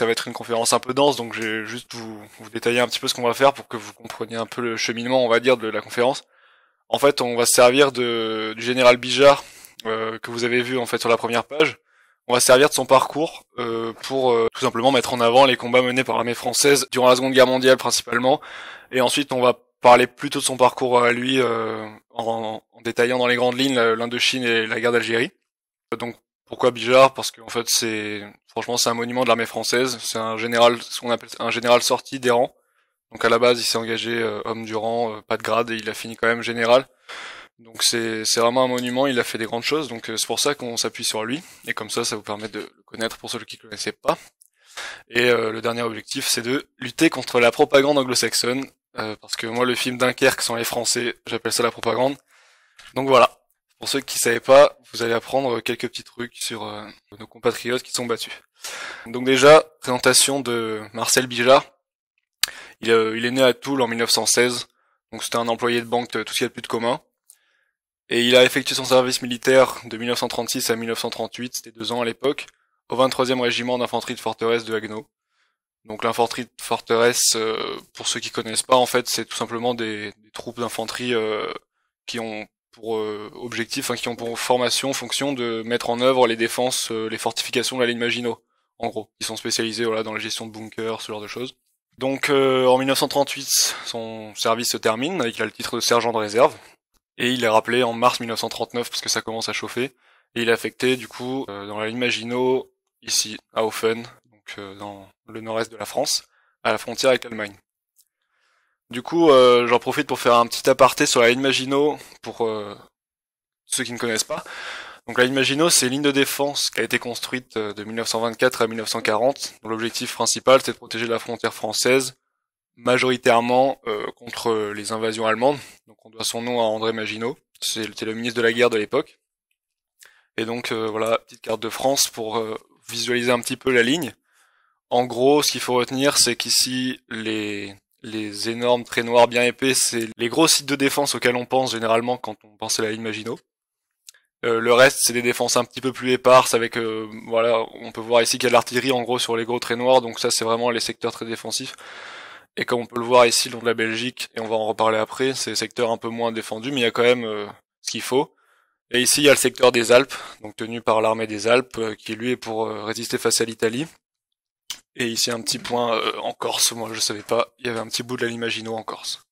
ça va être une conférence un peu dense, donc je vais juste vous, vous détailler un petit peu ce qu'on va faire pour que vous compreniez un peu le cheminement, on va dire, de la conférence. En fait, on va se servir de, du général Bijar euh, que vous avez vu en fait sur la première page. On va se servir de son parcours euh, pour euh, tout simplement mettre en avant les combats menés par l'armée française durant la Seconde Guerre mondiale principalement. Et ensuite, on va parler plutôt de son parcours à lui euh, en, en, détaillant dans les grandes lignes euh, l'Indochine et la guerre d'Algérie. Donc pourquoi Bijar Parce qu'en fait, c'est Franchement, c'est un monument de l'armée française. C'est un général, ce qu'on appelle un général sorti des rangs. Donc à la base, il s'est engagé euh, homme du rang, euh, pas de grade, et il a fini quand même général. Donc c'est vraiment un monument. Il a fait des grandes choses. Donc euh, c'est pour ça qu'on s'appuie sur lui. Et comme ça, ça vous permet de le connaître pour ceux qui ne connaissaient pas. Et le dernier objectif, c'est de lutter contre la propagande anglo-saxonne. parce que moi, le film Dunkerque sans les Français, j'appelle ça la propagande. Donc voilà. Pour ceux qui ne savaient pas, vous allez apprendre quelques petits trucs sur euh, nos compatriotes qui sont battus. Donc déjà, présentation de Marcel Bijard. Il, euh, il est né à Toul en 1916, donc c'était un employé de banque, euh, tout ce qu'il y a de plus de commun. Et il a effectué son service militaire de 1936 à 1938, c'était deux ans à l'époque, au 23e régiment d'infanterie de forteresse de Haguenau. Donc l'infanterie de forteresse, pour ceux qui connaissent pas, en fait, c'est tout simplement des, des troupes d'infanterie qui ont pour euh, objectif, qui ont pour formation, fonction de mettre en œuvre les défenses, euh, les fortifications de la ligne Maginot, en gros. Ils sont spécialisés voilà, dans la gestion de bunkers, ce genre de choses. Donc euh, en 1938, son service se termine, avec il a le titre de sergent de réserve, et il est rappelé en mars 1939 parce que ça commence à chauffer, et il est affecté du coup dans la ligne Maginot, ici, à Offen, donc dans le nord-est de la France, à la frontière avec l'Allemagne. Du coup, euh, j'en profite pour faire un petit aparté sur la ligne Maginot pour euh, ceux qui ne connaissent pas. Donc la ligne Maginot, c'est une ligne de défense qui a été construite euh, de 1924 à 1940. L'objectif principal, c'est de protéger la frontière française, majoritairement contre les invasions allemandes. Donc on doit son nom à André Maginot, c'était le ministre de la guerre de l'époque. Et donc voilà, petite carte de France pour visualiser un petit peu la ligne. En gros, ce qu'il faut retenir, c'est qu'ici, les les énormes traits noirs bien épais, c'est les gros sites de défense auxquels on pense généralement quand on pense à la ligne Maginot. Euh, le reste, c'est des défenses un petit peu plus éparses avec, euh, voilà, on peut voir ici qu'il y a de l'artillerie en gros sur les gros traits noirs, donc ça c'est vraiment les secteurs très défensifs. Et comme on peut le voir ici le long de la Belgique, et on va en reparler après, c'est secteurs un peu moins défendus, mais il y a quand même euh, ce qu'il faut. Et ici, il y a le secteur des Alpes, donc tenu par l'armée des Alpes, qui lui est pour résister face à l'Italie. Et ici un petit point euh, en Corse, moi je savais pas, il y avait un petit bout de l'Imagino en Corse.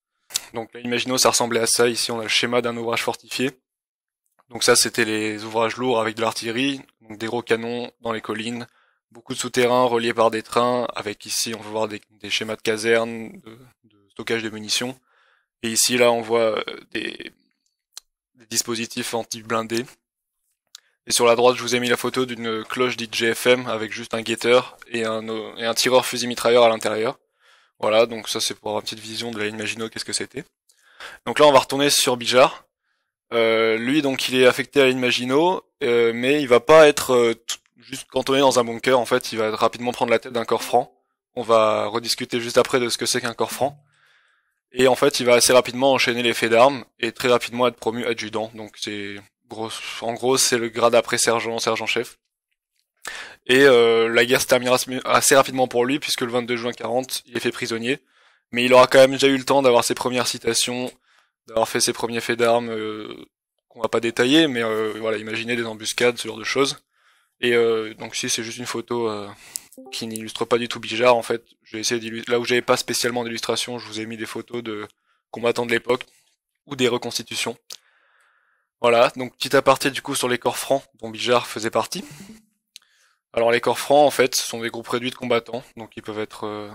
Donc l'Imagino, ça ressemblait à ça, ici on a le schéma d'un ouvrage fortifié. Donc ça c'était les ouvrages lourds avec de l'artillerie, donc des gros canons dans les collines, beaucoup de souterrains reliés par des trains, avec ici on peut voir des, schémas de casernes, de, stockage de munitions. Et ici là on voit euh, des dispositifs anti-blindés, et sur la droite, je vous ai mis la photo d'une cloche dite GFM avec juste un guetteur et un, tireur fusil-mitrailleur à l'intérieur. Voilà, donc ça c'est pour avoir une petite vision de la ligne Maginot, qu'est-ce que c'était. Donc là, on va retourner sur Bijar. Euh, lui, donc, il est affecté à la ligne euh, mais il va pas être quand euh, juste cantonné dans un bunker. En fait, il va rapidement prendre la tête d'un corps franc. On va rediscuter juste après de ce que c'est qu'un corps franc. Et en fait, il va assez rapidement enchaîner l'effet d'armes et très rapidement être promu adjudant. Donc c'est en gros, c'est le grade après sergent, sergent-chef. Et euh, la guerre se terminera assez rapidement pour lui, puisque le 22 juin 40, il est fait prisonnier. Mais il aura quand même déjà eu le temps d'avoir ses premières citations, d'avoir fait ses premiers faits d'armes, euh, qu'on va pas détailler, mais euh, voilà, imaginez des embuscades, ce genre de choses. Et donc si c'est juste une photo qui n'illustre pas du tout Bijard, en fait, j'ai essayé là où j'avais pas spécialement d'illustration, je vous ai mis des photos de combattants de l'époque ou des reconstitutions. Voilà, donc petit aparté du coup sur les corps francs dont Bijar faisait partie. Alors les corps francs en fait sont des groupes réduits de combattants, donc ils peuvent être euh,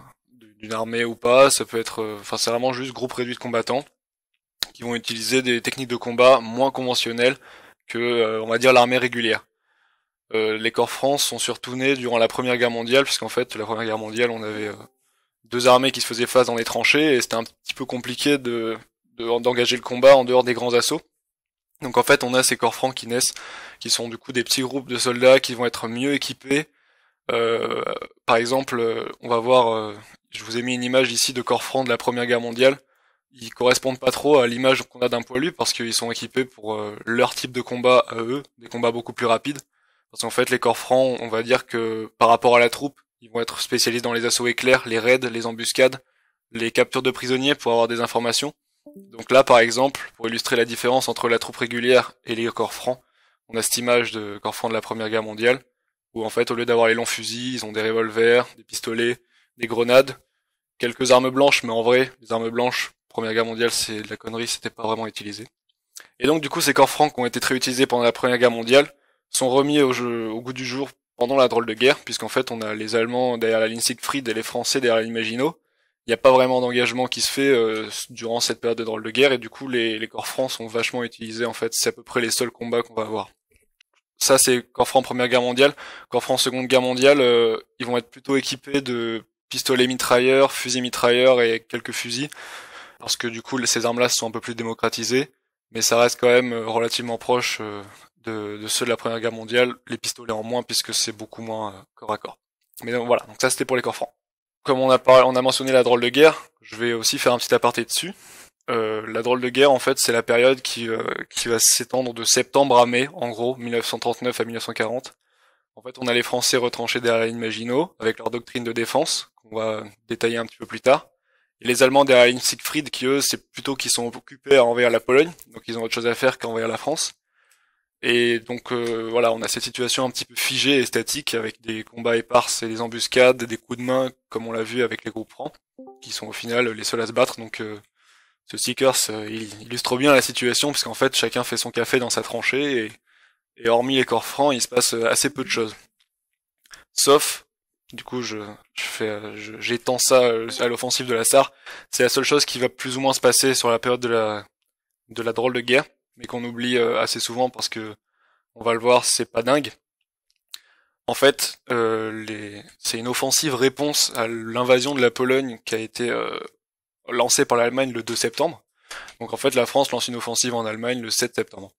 d'une armée ou pas, ça peut être, euh, enfin c'est vraiment juste groupe réduit de combattants qui vont utiliser des techniques de combat moins conventionnelles que euh, on va dire l'armée régulière. les corps francs sont surtout nés durant la Première Guerre mondiale, puisqu'en fait la Première Guerre mondiale on avait deux armées qui se faisaient face dans les tranchées et c'était un petit peu compliqué de d'engager le combat en dehors des grands assauts. Donc en fait, on a ces corps francs qui naissent, qui sont du coup des petits groupes de soldats qui vont être mieux équipés. Euh, par exemple, euh, on va voir, euh, je vous ai mis une image ici de corps francs de la Première Guerre mondiale. Ils correspondent pas trop à l'image qu'on a d'un poilu parce qu'ils sont équipés pour leur type de combat à eux, des combats beaucoup plus rapides. Parce qu'en fait, les corps francs, on va dire que par rapport à la troupe, ils vont être spécialistes dans les assauts éclairs, les raids, les embuscades, les captures de prisonniers pour avoir des informations. Donc là, par exemple, pour illustrer la différence entre la troupe régulière et les corps francs, on a cette image de corps francs de la Première Guerre mondiale, où en fait, au lieu d'avoir les longs fusils, ils ont des revolvers, des pistolets, des grenades, quelques armes blanches, mais en vrai, les armes blanches, Première Guerre mondiale, c'est de la connerie, c'était pas vraiment utilisé. Et donc, du coup, ces corps francs qui ont été très utilisés pendant la Première Guerre mondiale sont remis au, jeu, au goût du jour pendant la drôle de guerre, puisqu'en fait, on a les Allemands derrière la ligne Siegfried et les Français derrière la il n'y a pas vraiment d'engagement qui se fait euh, durant cette période de drôle de guerre et du coup les, les corps francs sont vachement utilisés en fait. C'est à peu près les seuls combats qu'on va avoir. Ça c'est corps francs première guerre mondiale. Corps francs seconde guerre mondiale, euh, ils vont être plutôt équipés de pistolets mitrailleurs, fusils mitrailleurs et quelques fusils parce que du coup ces armes-là sont un peu plus démocratisées, mais ça reste quand même euh, relativement proche de, ceux de la première guerre mondiale. Les pistolets en moins puisque c'est beaucoup moins corps à corps. Mais voilà, donc ça c'était pour les corps francs comme on a, on a mentionné la drôle de guerre, je vais aussi faire un petit aparté dessus. Euh, la drôle de guerre, en fait, c'est la période qui, euh, qui va s'étendre de septembre à mai, en gros, 1939 à 1940. En fait, on a les Français retranchés derrière ligne Maginot, avec leur doctrine de défense, qu'on va détailler un petit peu plus tard. Et les Allemands derrière la ligne Siegfried, qui eux, c'est plutôt qu'ils sont occupés à envers la Pologne, donc ils ont autre chose à faire qu'envers la France. Et donc euh, voilà, on a cette situation un petit peu figée et statique avec des combats éparses et des embuscades, des coups de main comme on l'a vu avec les groupes francs, qui sont au final les seuls à se battre. Donc euh, ce Seekers, euh, illustre bien la situation puisqu'en fait chacun fait son café dans sa tranchée et, hormis les corps francs, il se passe assez peu de choses. Sauf, du coup, je, fais, j'étends ça à l'offensive de la SAR. C'est la seule chose qui va plus ou moins se passer sur la période de la de la drôle de guerre mais qu'on oublie euh, assez souvent parce que on va le voir, c'est pas dingue. En fait, euh, les... c'est une offensive réponse à l'invasion de la Pologne qui a été euh, lancée par l'Allemagne le 2 septembre. Donc en fait, la France lance une offensive en Allemagne le 7 septembre.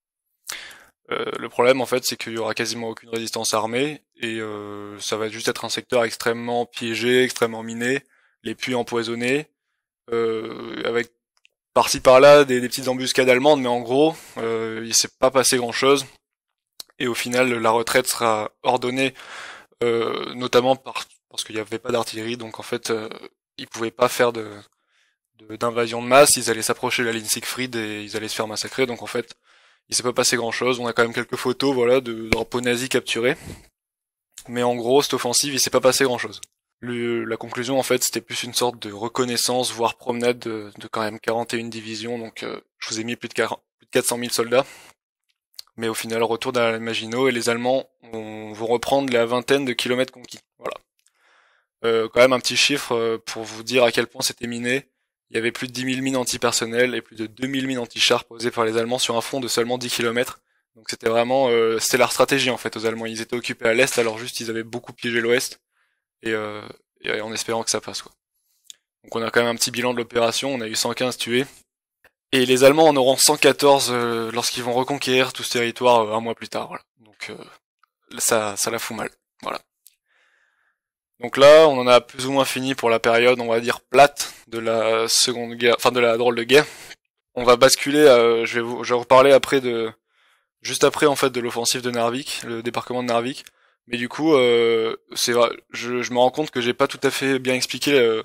le problème, en fait, c'est qu'il y aura quasiment aucune résistance armée et ça va juste être un secteur extrêmement piégé, extrêmement miné, les puits empoisonnés, avec par-ci par-là des, petites embuscades allemandes, mais en gros, euh, il s'est pas passé grand-chose. Et au final, la retraite sera ordonnée euh, notamment par, parce qu'il n'y avait pas d'artillerie, donc en fait, euh, ils pouvaient pas faire de d'invasion de, masse, ils allaient s'approcher de la ligne Siegfried et ils allaient se faire massacrer, donc en fait, il s'est pas passé grand-chose. On a quand même quelques photos, voilà, de drapeaux nazis capturés. Mais en gros, cette offensive, il s'est pas passé grand-chose la conclusion, en fait, c'était plus une sorte de reconnaissance, voire promenade de, quand même 41 divisions. Donc, euh, je vous ai mis plus de, 400 000 soldats. Mais au final, retour dans la Maginot et les Allemands vont, reprendre la vingtaine de kilomètres conquis. Voilà. Euh, quand même un petit chiffre euh, pour vous dire à quel point c'était miné. Il y avait plus de 10 000 mines antipersonnelles et plus de 2 000 mines antichars posées par les Allemands sur un front de seulement 10 km. Donc c'était vraiment, c'était leur stratégie en fait aux Allemands. Ils étaient occupés à l'est, alors juste ils avaient beaucoup piégé l'ouest et, euh, en espérant que ça passe. Quoi. Donc on a quand même un petit bilan de l'opération, on a eu 115 tués, et les Allemands en auront 114 euh, lorsqu'ils vont reconquérir tout ce territoire euh, un mois plus tard. Donc euh, ça, ça la fout mal. Voilà. Donc là, on en a plus ou moins fini pour la période, on va dire plate de la seconde guerre, enfin de la drôle de guerre. On va basculer. je vais vous, je vais vous parler après de, juste après en fait de l'offensive de Narvik, le débarquement de Narvik. Mais du coup, euh, c'est vrai, je, me rends compte que j'ai pas tout à fait bien expliqué euh,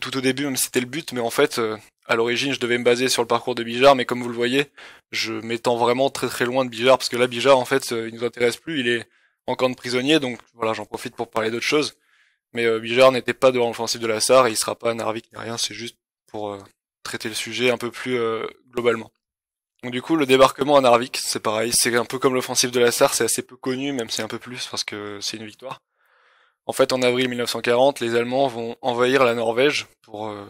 tout au début, même si c'était le but, mais en fait, euh, à l'origine, je devais me baser sur le parcours de Bijar, mais comme vous le voyez, je m'étends vraiment très très loin de Bijar, parce que là, Bijar, en fait, euh, il nous intéresse plus, il est en camp de prisonnier, donc voilà, j'en profite pour parler d'autre chose. Mais Bijar n'était pas devant l'offensive de la SAR, et il sera pas à Narvik ni rien, c'est juste pour traiter le sujet un peu plus globalement. Donc Du coup, le débarquement à Narvik, c'est pareil. C'est un peu comme l'offensive de la Sarre, c'est assez peu connu, même si un peu plus, parce que c'est une victoire. En fait, en avril 1940, les Allemands vont envahir la Norvège pour euh,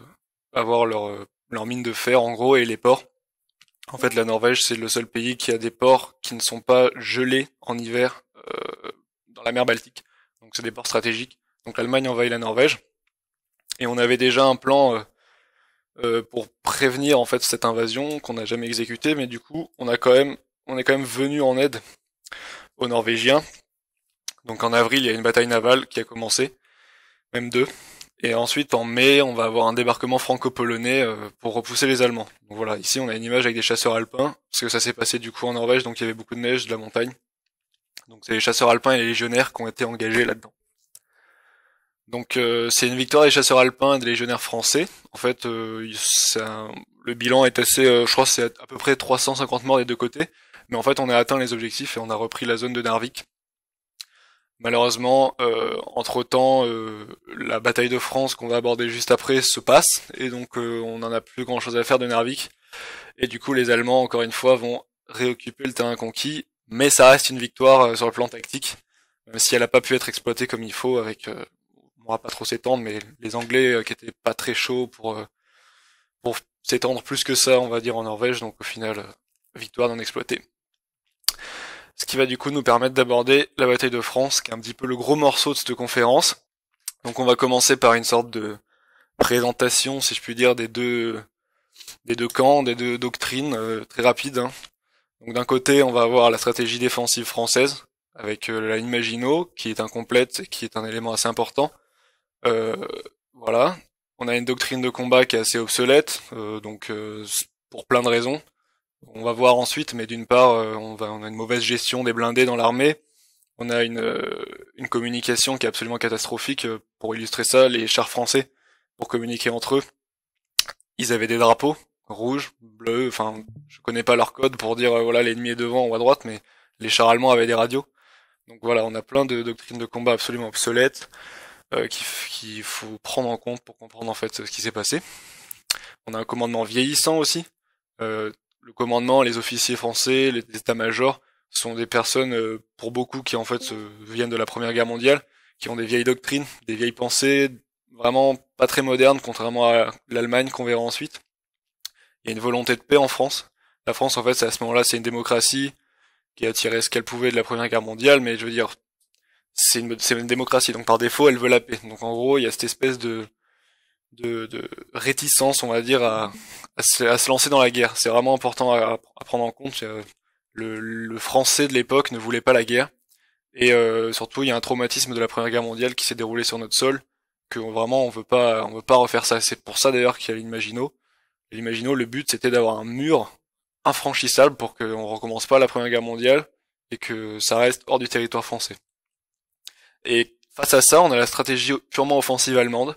avoir leur, euh, leur mine de fer, en gros, et les ports. En fait, la Norvège, c'est le seul pays qui a des ports qui ne sont pas gelés en hiver euh, dans la mer Baltique. Donc, c'est des ports stratégiques. Donc, l'Allemagne envahit la Norvège. Et on avait déjà un plan euh, pour prévenir en fait cette invasion qu'on n'a jamais exécutée, mais du coup on a quand même on est quand même venu en aide aux Norvégiens. Donc en avril il y a une bataille navale qui a commencé, même deux. Et ensuite en mai on va avoir un débarquement franco-polonais euh, pour repousser les Allemands. Donc voilà, ici on a une image avec des chasseurs alpins, parce que ça s'est passé du coup en Norvège, donc il y avait beaucoup de neige, de la montagne. Donc c'est les chasseurs alpins et les légionnaires qui ont été engagés là-dedans. Donc euh, c'est une victoire des chasseurs alpins et des légionnaires français. En fait, euh, le bilan est assez, euh, je crois, c'est à peu près 350 morts des deux côtés. Mais en fait, on a atteint les objectifs et on a repris la zone de Narvik. Malheureusement, entre temps, la bataille de France qu'on va aborder juste après se passe et donc on n'en a plus grand chose à faire de Narvik. Et du coup, les Allemands, encore une fois, vont réoccuper le terrain conquis. Mais ça reste une victoire sur le plan tactique, même si elle n'a pas pu être exploitée comme il faut avec on va pas trop s'étendre, mais les Anglais euh, qui étaient pas très chauds pour euh, pour s'étendre plus que ça, on va dire en Norvège. Donc au final, euh, victoire d'en exploitée. Ce qui va du coup nous permettre d'aborder la bataille de France, qui est un petit peu le gros morceau de cette conférence. Donc on va commencer par une sorte de présentation, si je puis dire, des deux des deux camps, des deux doctrines, très rapides. Hein. Donc d'un côté, on va avoir la stratégie défensive française, avec la ligne Maginot, qui est incomplète qui est un élément assez important, euh, voilà. On a une doctrine de combat qui est assez obsolète, euh, donc euh, pour plein de raisons. On va voir ensuite, mais d'une part, on, a une mauvaise gestion des blindés dans l'armée. On a une, communication qui est absolument catastrophique. Pour illustrer ça, les chars français, pour communiquer entre eux, ils avaient des drapeaux rouges, bleus enfin, je connais pas leur code pour dire voilà l'ennemi est devant ou à droite, mais les chars allemands avaient des radios. Donc voilà, on a plein de doctrines de combat absolument obsolètes. Euh, qu'il faut prendre en compte pour comprendre en fait ce qui s'est passé. On a un commandement vieillissant aussi. Euh, le commandement, les officiers français, les états-majors sont des personnes euh, pour beaucoup qui en fait se, viennent de la Première Guerre mondiale, qui ont des vieilles doctrines, des vieilles pensées, vraiment pas très modernes, contrairement à l'Allemagne qu'on verra ensuite. Il y a une volonté de paix en France. La France, en fait, à ce moment-là, c'est une démocratie qui a tiré ce qu'elle pouvait de la Première Guerre mondiale, mais je veux dire, c'est une, démocratie, donc par défaut, elle veut la paix. Donc en gros, il y a cette espèce de, de, de réticence, on va dire, à, se, lancer dans la guerre. C'est vraiment important à, prendre en compte. Euh, le, français de l'époque ne voulait pas la guerre. Et euh, surtout, il y a un traumatisme de la Première Guerre mondiale qui s'est déroulé sur notre sol, que vraiment on veut pas, on veut pas refaire ça. C'est pour ça d'ailleurs qu'il y a l'Imagino. L'Imagino, le but c'était d'avoir un mur infranchissable pour qu'on recommence pas la Première Guerre mondiale et que ça reste hors du territoire français. Et face à ça, on a la stratégie purement offensive allemande,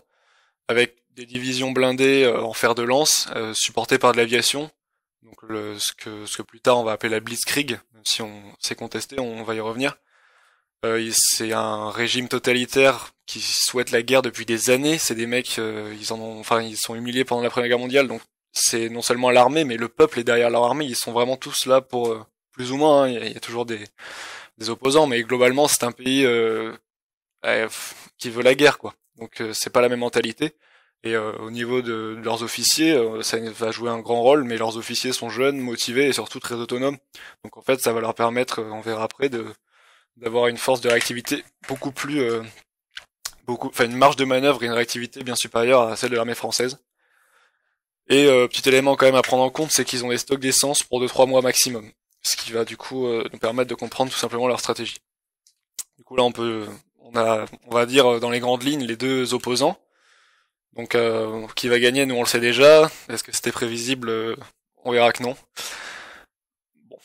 avec des divisions blindées euh, en fer de lance, euh, supportées par de l'aviation, donc ce, que, ce que plus tard on va appeler la Blitzkrieg, même si on s'est contesté, on va y revenir. Euh, c'est un régime totalitaire qui souhaite la guerre depuis des années. C'est des mecs, euh, ils en ont, enfin, ils sont humiliés pendant la Première Guerre mondiale, donc c'est non seulement l'armée, mais le peuple est derrière leur armée. Ils sont vraiment tous là pour plus ou moins. Hein. Il y, a toujours des, des opposants, mais globalement, c'est un pays eh, qui veut la guerre, quoi. Donc euh, c'est pas la même mentalité. Et euh, au niveau de, leurs officiers, euh, ça va jouer un grand rôle, mais leurs officiers sont jeunes, motivés et surtout très autonomes. Donc en fait, ça va leur permettre, on verra après, de d'avoir une force de réactivité beaucoup plus, beaucoup, enfin une marge de manœuvre et une réactivité bien supérieure à celle de l'armée française. Et petit élément quand même à prendre en compte, c'est qu'ils ont des stocks d'essence pour 2-3 mois maximum. Ce qui va du coup nous permettre de comprendre tout simplement leur stratégie. Du coup là on peut on a, on va dire euh, dans les grandes lignes, les deux opposants. Donc euh, qui va gagner, nous on le sait déjà. Est-ce que c'était prévisible euh, On verra que non. Bon.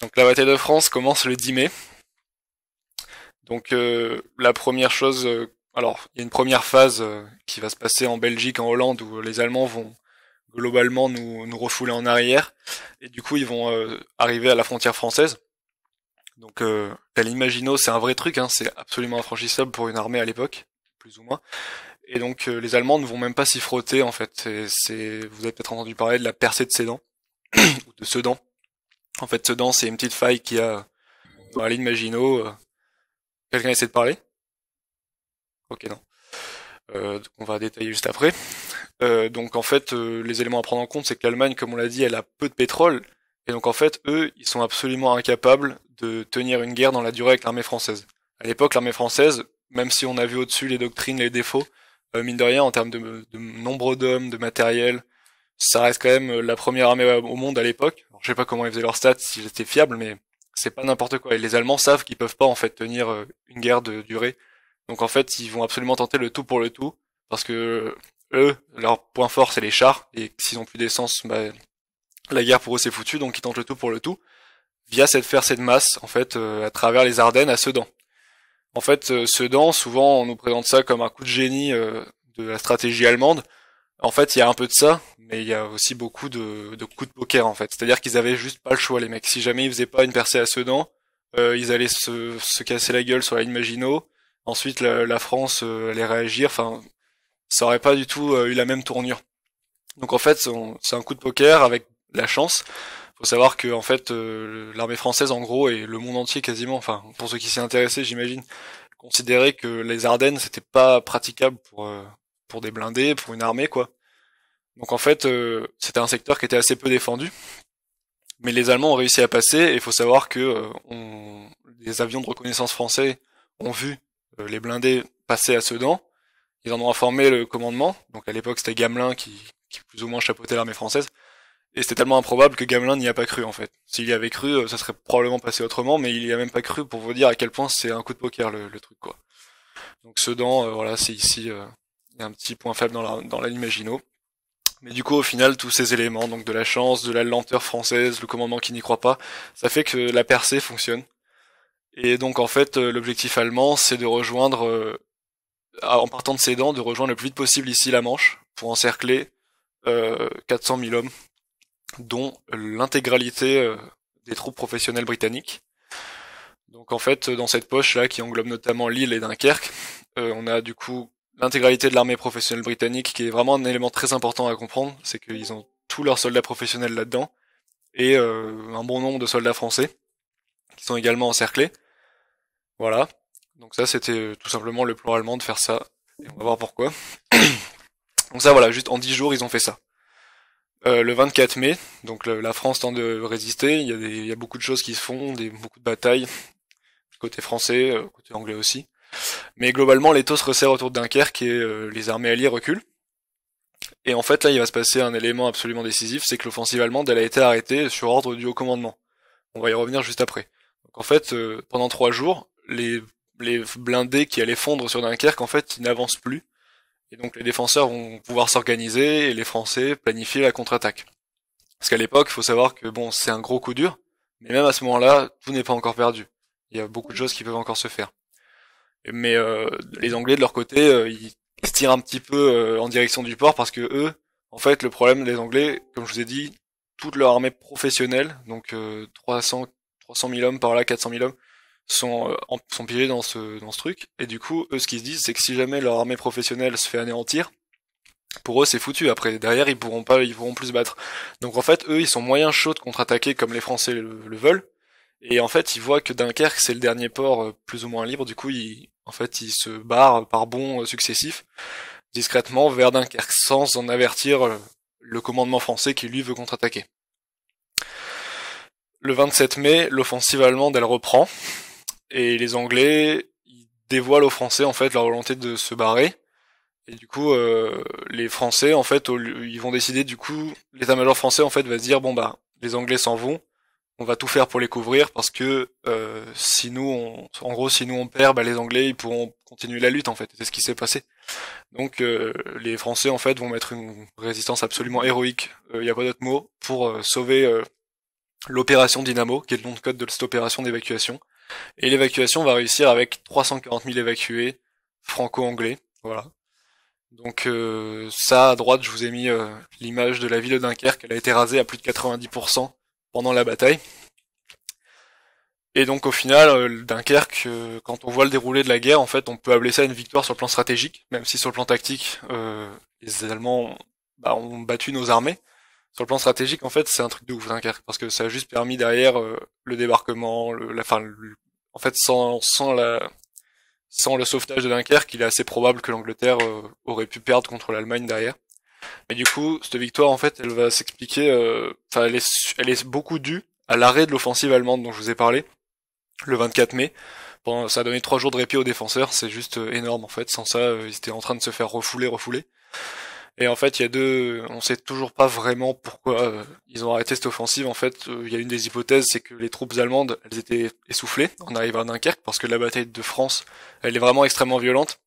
Donc la bataille de France commence le 10 mai. Donc la première chose, alors il y a une première phase qui va se passer en Belgique, en Hollande, où les Allemands vont globalement nous, nous refouler en arrière. Et du coup ils vont arriver à la frontière française. Donc euh, l'imagino, c'est un vrai truc, hein. c'est absolument infranchissable pour une armée à l'époque, plus ou moins. Et donc euh, les Allemands ne vont même pas s'y frotter en fait. C'est, vous avez peut-être entendu parler de la percée de Sedan ou de Sedan. En fait, Sedan, c'est une petite faille qui a dans la ligne Maginot. Euh, quelqu'un essaie de parler Ok, non. Euh, on va détailler juste après. donc en fait, les éléments à prendre en compte, c'est que l'Allemagne, comme on l'a dit, elle a peu de pétrole, et donc en fait, eux, ils sont absolument incapables de tenir une guerre dans la durée avec l'armée française. À l'époque, l'armée française, même si on a vu au-dessus les doctrines, les défauts, euh, mine de rien, en termes de, de nombre d'hommes, de matériel, ça reste quand même euh, la première armée au monde à l'époque. Je sais pas comment ils faisaient leurs stats, si étaient fiable, mais c'est pas n'importe quoi. Et les Allemands savent qu'ils peuvent pas en fait tenir euh, une guerre de durée. Donc en fait, ils vont absolument tenter le tout pour le tout, parce que eux, leur point fort c'est les chars, et s'ils ont plus d'essence, bah, la guerre pour eux c'est foutu, donc ils tentent le tout pour le tout, via cette percée de masse, en fait, euh, à travers les Ardennes à Sedan. En fait, euh, Sedan, souvent on nous présente ça comme un coup de génie euh, de la stratégie allemande. En fait, il y a un peu de ça, mais il y a aussi beaucoup de, de coups de poker, en fait. C'est-à-dire qu'ils avaient juste pas le choix, les mecs. Si jamais ils faisaient pas une percée à Sedan, ils allaient se, casser la gueule sur la ligne Maginot. Ensuite, la, la France allait réagir. Enfin, ça aurait pas du tout eu la même tournure. Donc en fait, c'est un coup de poker avec la chance. Faut savoir que en fait euh, l'armée française en gros et le monde entier quasiment, enfin pour ceux qui s'y intéressaient j'imagine, considéraient que les Ardennes c'était pas praticable pour euh, pour des blindés, pour une armée quoi. Donc en fait euh, c'était un secteur qui était assez peu défendu. Mais les Allemands ont réussi à passer et il faut savoir que on... les avions de reconnaissance français ont vu les blindés passer à Sedan. Ils en ont informé le commandement. Donc à l'époque, c'était Gamelin qui, qui, plus ou moins chapeautait l'armée française. Et c'était tellement improbable que Gamelin n'y a pas cru en fait. S'il y avait cru, euh, ça serait probablement passé autrement, mais il n'y a même pas cru pour vous dire à quel point c'est un coup de poker le, truc quoi. Donc Sedan, euh, voilà, c'est ici euh, y a un petit point faible dans la dans Mais du coup, au final, tous ces éléments, donc de la chance, de la lenteur française, le commandement qui n'y croit pas, ça fait que la percée fonctionne. Et donc en fait, euh, l'objectif allemand, c'est de rejoindre, euh, en partant de dents, de rejoindre le plus vite possible ici la Manche pour encercler 400 000 hommes dont l'intégralité euh, des troupes professionnelles britanniques. Donc en fait, dans cette poche-là, qui englobe notamment Lille et Dunkerque, euh, on a du coup l'intégralité de l'armée professionnelle britannique, qui est vraiment un élément très important à comprendre, c'est qu'ils ont tous leurs soldats professionnels là-dedans, et euh, un bon nombre de soldats français, qui sont également encerclés. Voilà. Donc ça, c'était tout simplement le plan allemand de faire ça, et on va voir pourquoi. Donc ça, voilà, juste en 10 jours, ils ont fait ça. Euh, le 24 mai, donc la France tente de résister, il y, a beaucoup de choses qui se font, des, beaucoup de batailles, côté français, euh, côté anglais aussi. Mais globalement, les taux se resserrent autour de Dunkerque et euh, les armées alliées reculent. Et en fait, là, il va se passer un élément absolument décisif, c'est que l'offensive allemande, elle a été arrêtée sur ordre du haut commandement. On va y revenir juste après. Donc en fait, pendant trois jours, les, les blindés qui allaient fondre sur Dunkerque, en fait, ils n'avancent plus. Et donc les défenseurs vont pouvoir s'organiser et les Français planifier la contre-attaque. Parce qu'à l'époque, il faut savoir que bon, c'est un gros coup dur, mais même à ce moment-là, tout n'est pas encore perdu. Il y a beaucoup de choses qui peuvent encore se faire. Mais euh, les Anglais de leur côté, euh, ils se tirent un petit peu euh, en direction du port parce que eux, en fait, le problème des Anglais, comme je vous ai dit, toute leur armée professionnelle, donc 300 300 000 hommes par là, 400 000 hommes, sont, euh, sont piégés dans ce, dans ce truc. Et du coup, eux, ce qu'ils se disent, c'est que si jamais leur armée professionnelle se fait anéantir, pour eux, c'est foutu. Après, derrière, ils pourront pas, ils pourront plus se battre. Donc, en fait, eux, ils sont moyens chauds de contre-attaquer comme les Français le, veulent. Et en fait, ils voient que Dunkerque, c'est le dernier port euh, plus ou moins libre. Du coup, ils, en fait, ils se barrent par bons euh, successifs, discrètement, vers Dunkerque, sans en avertir le commandement français qui, lui, veut contre-attaquer. Le 27 mai, l'offensive allemande, elle reprend et les Anglais ils dévoilent aux Français en fait leur volonté de se barrer. Et du coup, euh, les Français en fait, ils vont décider du coup, l'état-major français en fait va se dire bon bah les Anglais s'en vont, on va tout faire pour les couvrir parce que euh, si nous, on, en gros, si nous on perd, bah, les Anglais ils pourront continuer la lutte en fait. C'est ce qui s'est passé. Donc euh, les Français en fait vont mettre une résistance absolument héroïque. Il n'y a pas d'autre mot pour sauver l'opération Dynamo, qui est le nom de code de cette opération d'évacuation, et l'évacuation va réussir avec 340 000 évacués franco-anglais. Voilà. Donc euh, ça, à droite, je vous ai mis euh, l'image de la ville de Dunkerque. Elle a été rasée à plus de 90% pendant la bataille. Et donc au final, euh, Dunkerque, quand on voit le déroulé de la guerre, en fait, on peut appeler ça une victoire sur le plan stratégique, même si sur le plan tactique, les Allemands bah, ont battu nos armées. Sur le plan stratégique, en fait, c'est un truc de ouf Dunkerque, parce que ça a juste permis derrière le débarquement, la, fin, en fait, sans, sans la, sans le sauvetage de Dunkerque, il est assez probable que l'Angleterre euh, aurait pu perdre contre l'Allemagne derrière. Mais du coup, cette victoire, en fait, elle va s'expliquer, euh, elle, est, beaucoup due à l'arrêt de l'offensive allemande dont je vous ai parlé, le 24 mai. ça a donné trois jours de répit aux défenseurs, c'est juste euh, énorme, en fait. Sans ça, ils étaient en train de se faire refouler, refouler. Et en fait, il y a deux. On sait toujours pas vraiment pourquoi euh, ils ont arrêté cette offensive. En fait, euh, il y a une des hypothèses, c'est que les troupes allemandes, elles étaient essoufflées en arrivant à Dunkerque, parce que la bataille de France, elle est vraiment extrêmement violente.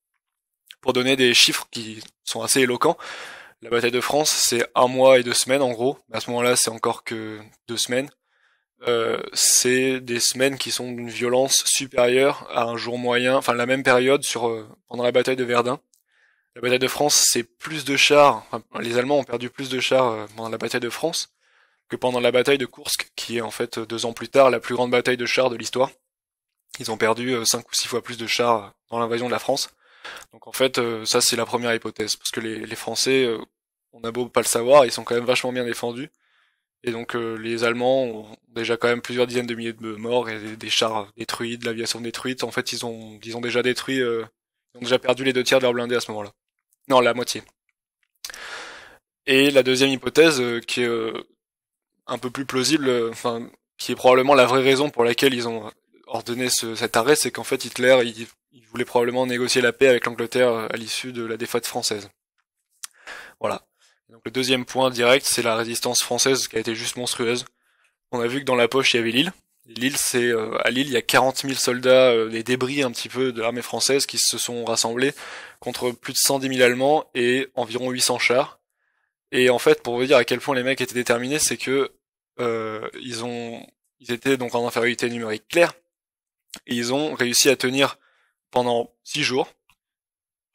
Pour donner des chiffres qui sont assez éloquents, la bataille de France, c'est un mois et deux semaines en gros. Mais à ce moment-là, c'est encore que deux semaines. Euh, c'est des semaines qui sont d'une violence supérieure à un jour moyen, enfin la même période sur pendant la bataille de Verdun. La bataille de France, c'est plus de chars. les Allemands ont perdu plus de chars euh, pendant la bataille de France que pendant la bataille de Kursk, qui est en fait euh, deux ans plus tard la plus grande bataille de chars de l'histoire. Ils ont perdu euh, cinq ou six fois plus de chars dans l'invasion de la France. Donc en fait, ça c'est la première hypothèse, parce que les, Français, on a beau pas le savoir, ils sont quand même vachement bien défendus. Et donc les Allemands ont déjà quand même plusieurs dizaines de milliers de morts et des, chars détruits, de l'aviation détruite. En fait, ils ont, ils ont déjà détruit, ils ont déjà perdu les deux tiers de leurs blindés à ce moment-là. Non, la moitié. Et la deuxième hypothèse, euh, qui est euh, un peu plus plausible, euh, enfin, qui est probablement la vraie raison pour laquelle ils ont ordonné ce, cet arrêt, c'est qu'en fait Hitler, il, il, voulait probablement négocier la paix avec l'Angleterre à l'issue de la défaite française. Voilà. Donc le deuxième point direct, c'est la résistance française qui a été juste monstrueuse. On a vu que dans la poche, il y avait l'île. Lille, c'est euh, à Lille, il y a 40 000 soldats, euh, des débris un petit peu de l'armée française qui se sont rassemblés contre plus de 110 000 Allemands et environ 800 chars. Et en fait, pour vous dire à quel point les mecs étaient déterminés, c'est que euh, ils ont, ils étaient donc en infériorité numérique claire et ils ont réussi à tenir pendant 6 jours.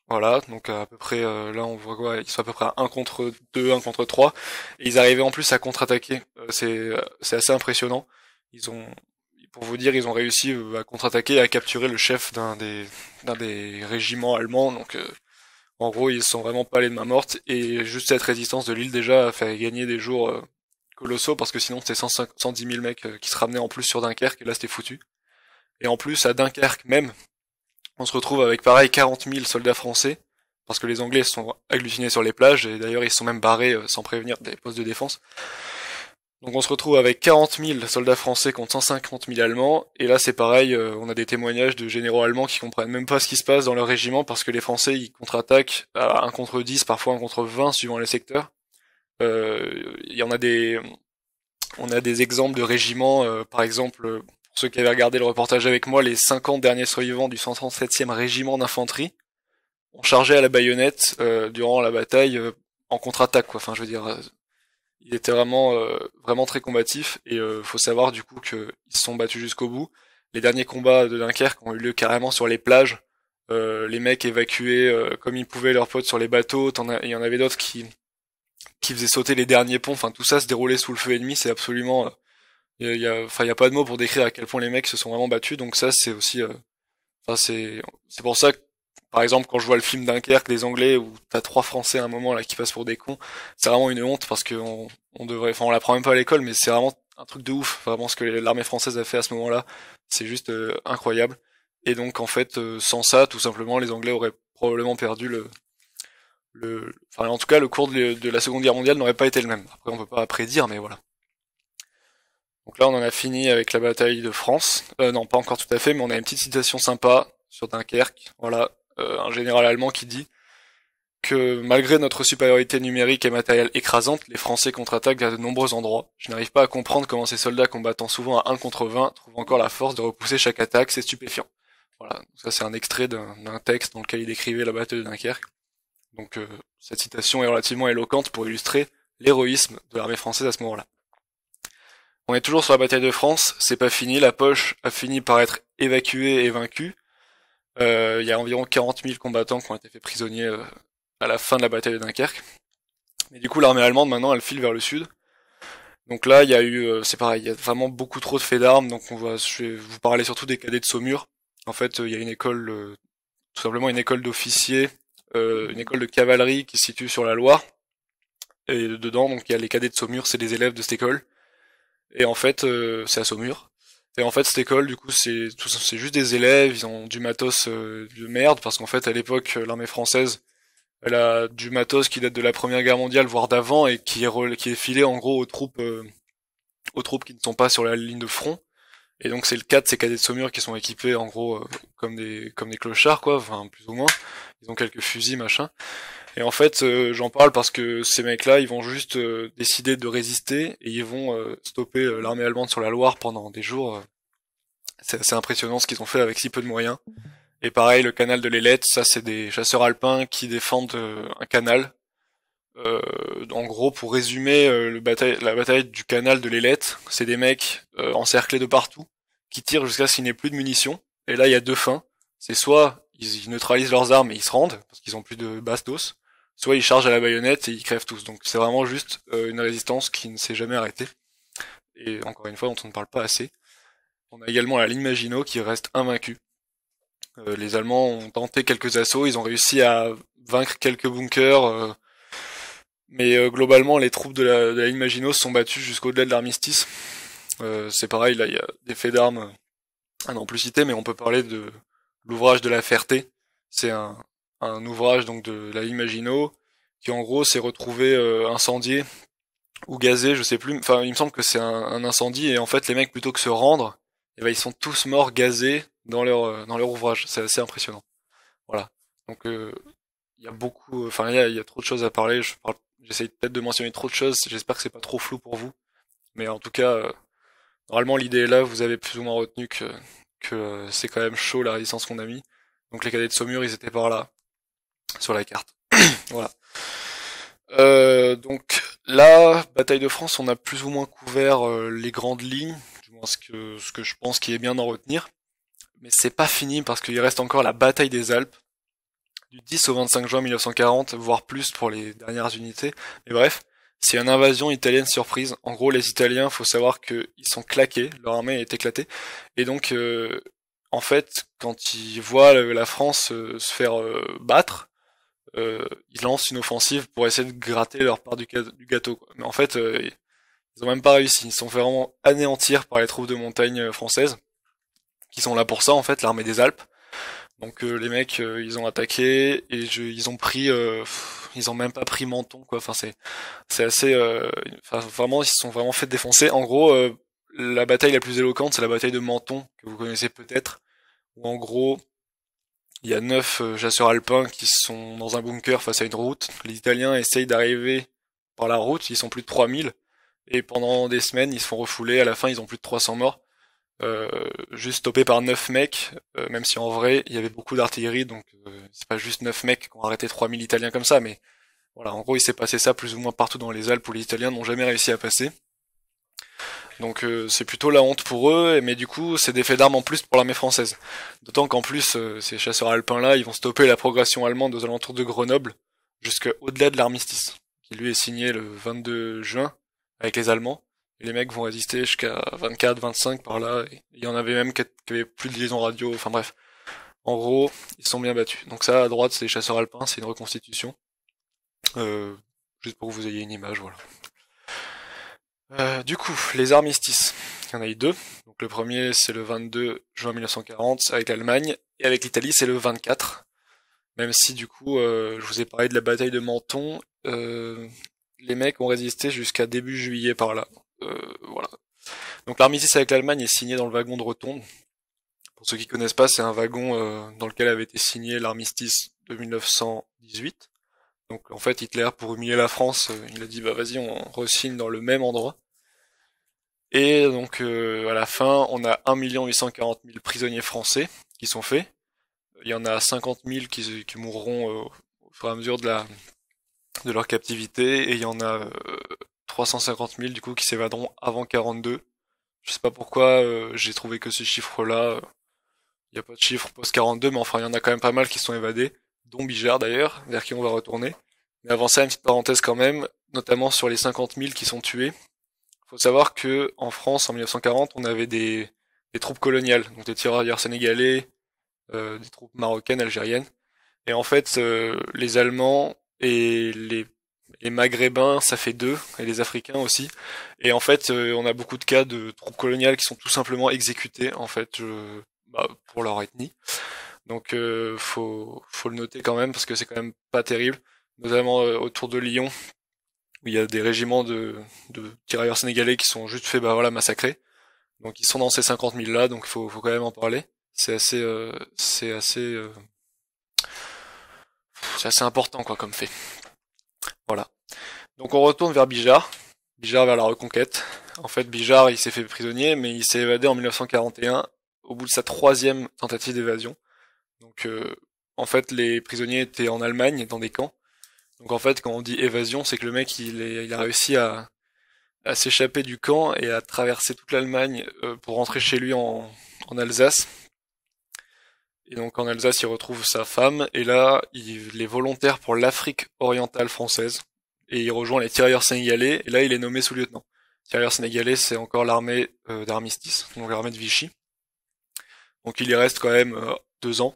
Voilà, donc à peu près, là on voit quoi, ils sont à peu près à 1 contre 2, 1 contre 3. Et ils arrivaient en plus à contre-attaquer. c'est assez impressionnant ils ont, pour vous dire, ils ont réussi euh, à contre-attaquer et à capturer le chef d'un des, d'un des régiments allemands. Donc, euh, en gros, ils sont vraiment pas allés de main morte. Et juste cette résistance de l'île déjà a fait gagner des jours euh, colossaux parce que sinon c'était 110 000 mecs qui se ramenaient en plus sur Dunkerque et là c'était foutu. Et en plus, à Dunkerque même, on se retrouve avec pareil 40 000 soldats français parce que les Anglais se sont agglutinés sur les plages et d'ailleurs ils sont même barrés sans prévenir des postes de défense. Donc on se retrouve avec 40 000 soldats français contre 150 000 Allemands, et là c'est pareil, euh, on a des témoignages de généraux allemands qui comprennent même pas ce qui se passe dans leur régiment parce que les Français ils contre-attaquent à 1 contre 10, parfois 1 contre 20 suivant les secteurs. Il euh, y en a des, on a des exemples de régiments, euh, par exemple pour ceux qui avaient regardé le reportage avec moi, les 50 derniers survivants du 137e régiment d'infanterie ont chargé à la baïonnette durant la bataille en contre-attaque quoi. Enfin je veux dire il était vraiment euh, vraiment très combatif et euh, faut savoir du coup qu'ils se sont battus jusqu'au bout. Les derniers combats de Dunkerque ont eu lieu carrément sur les plages. Euh, les mecs évacuaient comme ils pouvaient leurs potes sur les bateaux. Il y en avait d'autres qui qui faisaient sauter les derniers ponts. Enfin tout ça se déroulait sous le feu ennemi. C'est absolument il y a enfin il y a pas de mots pour décrire à quel point les mecs se sont vraiment battus. Donc ça c'est aussi enfin c'est c'est pour ça que par exemple, quand je vois le film Dunkerque des Anglais où t'as trois Français à un moment là qui passent pour des cons, c'est vraiment une honte parce qu'on devrait, enfin on l'apprend même pas à l'école, mais c'est vraiment un truc de ouf, vraiment ce que l'armée française a fait à ce moment-là, c'est juste euh, incroyable. Et donc en fait, euh, sans ça, tout simplement, les Anglais auraient probablement perdu le, le, enfin en tout cas, le cours de, la Seconde Guerre mondiale n'aurait pas été le même. Après, on peut pas prédire, mais voilà. Donc là, on en a fini avec la bataille de France. Euh, non, pas encore tout à fait, mais on a une petite citation sympa sur Dunkerque. Voilà, euh, un général allemand qui dit que malgré notre supériorité numérique et matérielle écrasante, les Français contre-attaquent à de nombreux endroits. Je n'arrive pas à comprendre comment ces soldats combattant souvent à 1 contre 20 trouvent encore la force de repousser chaque attaque, c'est stupéfiant. Voilà, ça c'est un extrait d'un texte dans lequel il décrivait la bataille de Dunkerque. Donc cette euh, citation est relativement éloquente pour illustrer l'héroïsme de l'armée française à ce moment-là. On est toujours sur la bataille de France, c'est pas fini, la poche a fini par être évacuée et vaincue, euh, il y a environ 40 000 combattants qui ont été faits prisonniers euh, à la fin de la bataille de Dunkerque. Mais du coup, l'armée allemande, maintenant, elle file vers le sud. Donc là, il y a eu, euh, c'est pareil, il y a vraiment beaucoup trop de faits d'armes. Donc on va, je vais vous parler surtout des cadets de Saumur. En fait, il y a une école, tout simplement une école d'officiers, une école de cavalerie qui se situe sur la Loire. Et dedans, donc il y a les cadets de Saumur, c'est des élèves de cette école. Et en fait, c'est à Saumur. Et en fait, cette école, du coup, c'est tout, c'est juste des élèves, ils ont du matos euh, de merde, parce qu'en fait, à l'époque, euh, l'armée française, elle a du matos qui date de la Première Guerre mondiale, voire d'avant, et qui est, qui est filé en gros aux troupes, euh, aux troupes qui ne sont pas sur la ligne de front. Et donc, c'est le cas de ces cadets de Saumur qui sont équipés, en gros, comme des, comme des clochards, quoi, enfin, plus ou moins. Ils ont quelques fusils, machin. Et en fait, euh, j'en parle parce que ces mecs-là, ils vont juste euh, décider de résister et ils vont euh, stopper l'armée allemande sur la Loire pendant des jours. C'est assez impressionnant ce qu'ils ont fait avec si peu de moyens. Et pareil, le canal de l'Elette, ça c'est des chasseurs alpins qui défendent un canal. en gros, pour résumer bataille, la bataille du canal de l'Elette, c'est des mecs encerclés de partout qui tirent jusqu'à ce qu'il n'y plus de munitions. Et là, il y a deux fins. C'est soit ils, neutralisent leurs armes et ils se rendent, parce qu'ils ont plus de bastos, soit ils chargent à la baïonnette et ils crèvent tous. Donc c'est vraiment juste euh, une résistance qui ne s'est jamais arrêtée. Et encore une fois, dont on ne parle pas assez. On a également la ligne Maginot qui reste invaincue. Euh, les Allemands ont tenté quelques assauts, ils ont réussi à vaincre quelques bunkers, euh. mais globalement les troupes de la, ligne Maginot se sont battues jusqu'au-delà de l'armistice. c'est pareil, là il y a des faits d'armes à n'en plus citer, mais on peut parler de l'ouvrage de la Ferté. C'est un, un ouvrage donc de la Imagino qui en gros s'est retrouvé euh, incendié ou gazé, je sais plus. Enfin, il me semble que c'est un, incendie et en fait les mecs plutôt que se rendre, eh ben, ils sont tous morts gazés dans leur euh, dans leur ouvrage. C'est assez impressionnant. Voilà. Donc euh, il y a beaucoup, enfin il y a, trop de choses à parler. Je parle, j'essaie peut-être de mentionner trop de choses. J'espère que c'est pas trop flou pour vous, mais en tout cas, normalement l'idée est là. Vous avez plus ou moins retenu que que c'est quand même chaud la résistance qu'on a mis. Donc les cadets de Saumur, ils étaient par là sur la carte. voilà. Euh, donc là, bataille de France, on a plus ou moins couvert euh, les grandes lignes, du moins ce que, ce que je pense qu'il est bien d'en retenir. Mais c'est pas fini parce qu'il reste encore la bataille des Alpes, du 10 au 25 juin 1940, voire plus pour les dernières unités. Mais bref, c'est une invasion italienne surprise. En gros, les Italiens, faut savoir qu'ils sont claqués, leur armée est éclatée, et donc euh, en fait, quand ils voient la France euh, se faire euh, battre, euh, ils lancent une offensive pour essayer de gratter leur part du, gâteau. Mais en fait, euh, ils ont même pas réussi. Ils sont fait vraiment anéantir par les troupes de montagne euh, françaises, qui sont là pour ça en fait, l'armée des Alpes. Donc les mecs, ils ont attaqué et je, ils ont pris, ils ont même pas pris Menton quoi. Enfin c'est, c'est assez, vraiment ils se sont vraiment fait défoncer. En gros, la bataille la plus éloquente, c'est la bataille de Menton que vous connaissez peut-être, Ou en gros il y a neuf euh, chasseurs alpins qui sont dans un bunker face à une route. Les Italiens essayent d'arriver par la route, ils sont plus de 3000. Et pendant des semaines, ils se font refouler. À la fin, ils ont plus de 300 morts. Euh, juste stoppés par neuf mecs, euh, même si en vrai, il y avait beaucoup d'artillerie, donc c'est pas juste neuf mecs qui ont arrêté 3000 Italiens comme ça, mais voilà, en gros, il s'est passé ça plus ou moins partout dans les Alpes où les Italiens n'ont jamais réussi à passer. Donc euh, c'est plutôt la honte pour eux, mais du coup c'est des faits d'armes en plus pour l'armée française. D'autant qu'en plus euh, ces chasseurs alpins là, ils vont stopper la progression allemande aux alentours de Grenoble jusqu'au-delà de l'armistice, qui lui est signé le 22 juin avec les Allemands. Et les mecs vont résister jusqu'à 24, 25 par là. Il y en avait même qui avaient plus de liaison radio. Enfin bref, en gros ils sont bien battus. Donc ça à droite c'est les chasseurs alpins, c'est une reconstitution. Euh, juste pour que vous ayez une image, voilà. Euh, du coup, les armistices. Il y en a eu deux. Donc le premier, c'est le 22 juin 1940 avec l'Allemagne, et avec l'Italie, c'est le 24. Même si du coup, euh, je vous ai parlé de la bataille de Menton, euh, les mecs ont résisté jusqu'à début juillet par là. voilà. Donc l'armistice avec l'Allemagne est signé dans le wagon de Rotonde. Pour ceux qui connaissent pas, c'est un wagon dans lequel avait été signé l'armistice de 1918. Donc en fait, Hitler, pour humilier la France, euh, il a dit bah vas-y, on re-signe dans le même endroit. Et donc euh, à la fin, on a 1 840 000 prisonniers français qui sont faits. Il y en a 50 000 qui, qui mourront euh, au fur et à mesure de, la, de leur captivité, et il y en a 350 000 du coup qui s'évaderont avant 42. Je sais pas pourquoi j'ai trouvé que ce chiffre-là. Il n'y a pas de chiffre post 42, mais enfin il y en a quand même pas mal qui sont évadés dont Bijard d'ailleurs, vers qui on va retourner. Mais avant ça, une petite parenthèse quand même, notamment sur les 50 000 qui sont tués. Il faut savoir que en France, en 1940, on avait des, des troupes coloniales, donc des tirailleurs sénégalais, euh, des troupes marocaines, algériennes. Et en fait, euh, les Allemands et les, Maghrébins, ça fait deux, et les Africains aussi. Et en fait, euh, on a beaucoup de cas de troupes coloniales qui sont tout simplement exécutées, en fait, bah, pour leur ethnie. Donc euh, faut faut le noter quand même parce que c'est quand même pas terrible, notamment euh, autour de Lyon où il y a des régiments de, tirailleurs sénégalais qui sont juste fait bah voilà massacrés. Donc ils sont dans ces 50 000 là, donc faut faut quand même en parler. C'est assez euh, c'est assez c'est assez important quoi comme fait. Voilà. Donc on retourne vers Bijar, Bijar vers la Reconquête. En fait Bijar il s'est fait prisonnier mais il s'est évadé en 1941 au bout de sa troisième tentative d'évasion. Donc euh, en fait, les prisonniers étaient en Allemagne, dans des camps. Donc en fait, quand on dit évasion, c'est que le mec, il, il a réussi à, s'échapper du camp et à traverser toute l'Allemagne euh, pour rentrer chez lui en, Alsace. Et donc en Alsace, il retrouve sa femme, et là, il est volontaire pour l'Afrique orientale française, et il rejoint les tirailleurs sénégalais, et là, il est nommé sous-lieutenant. Tirailleurs sénégalais, c'est encore l'armée euh, d'armistice, donc l'armée de Vichy. Donc il y reste quand même deux ans,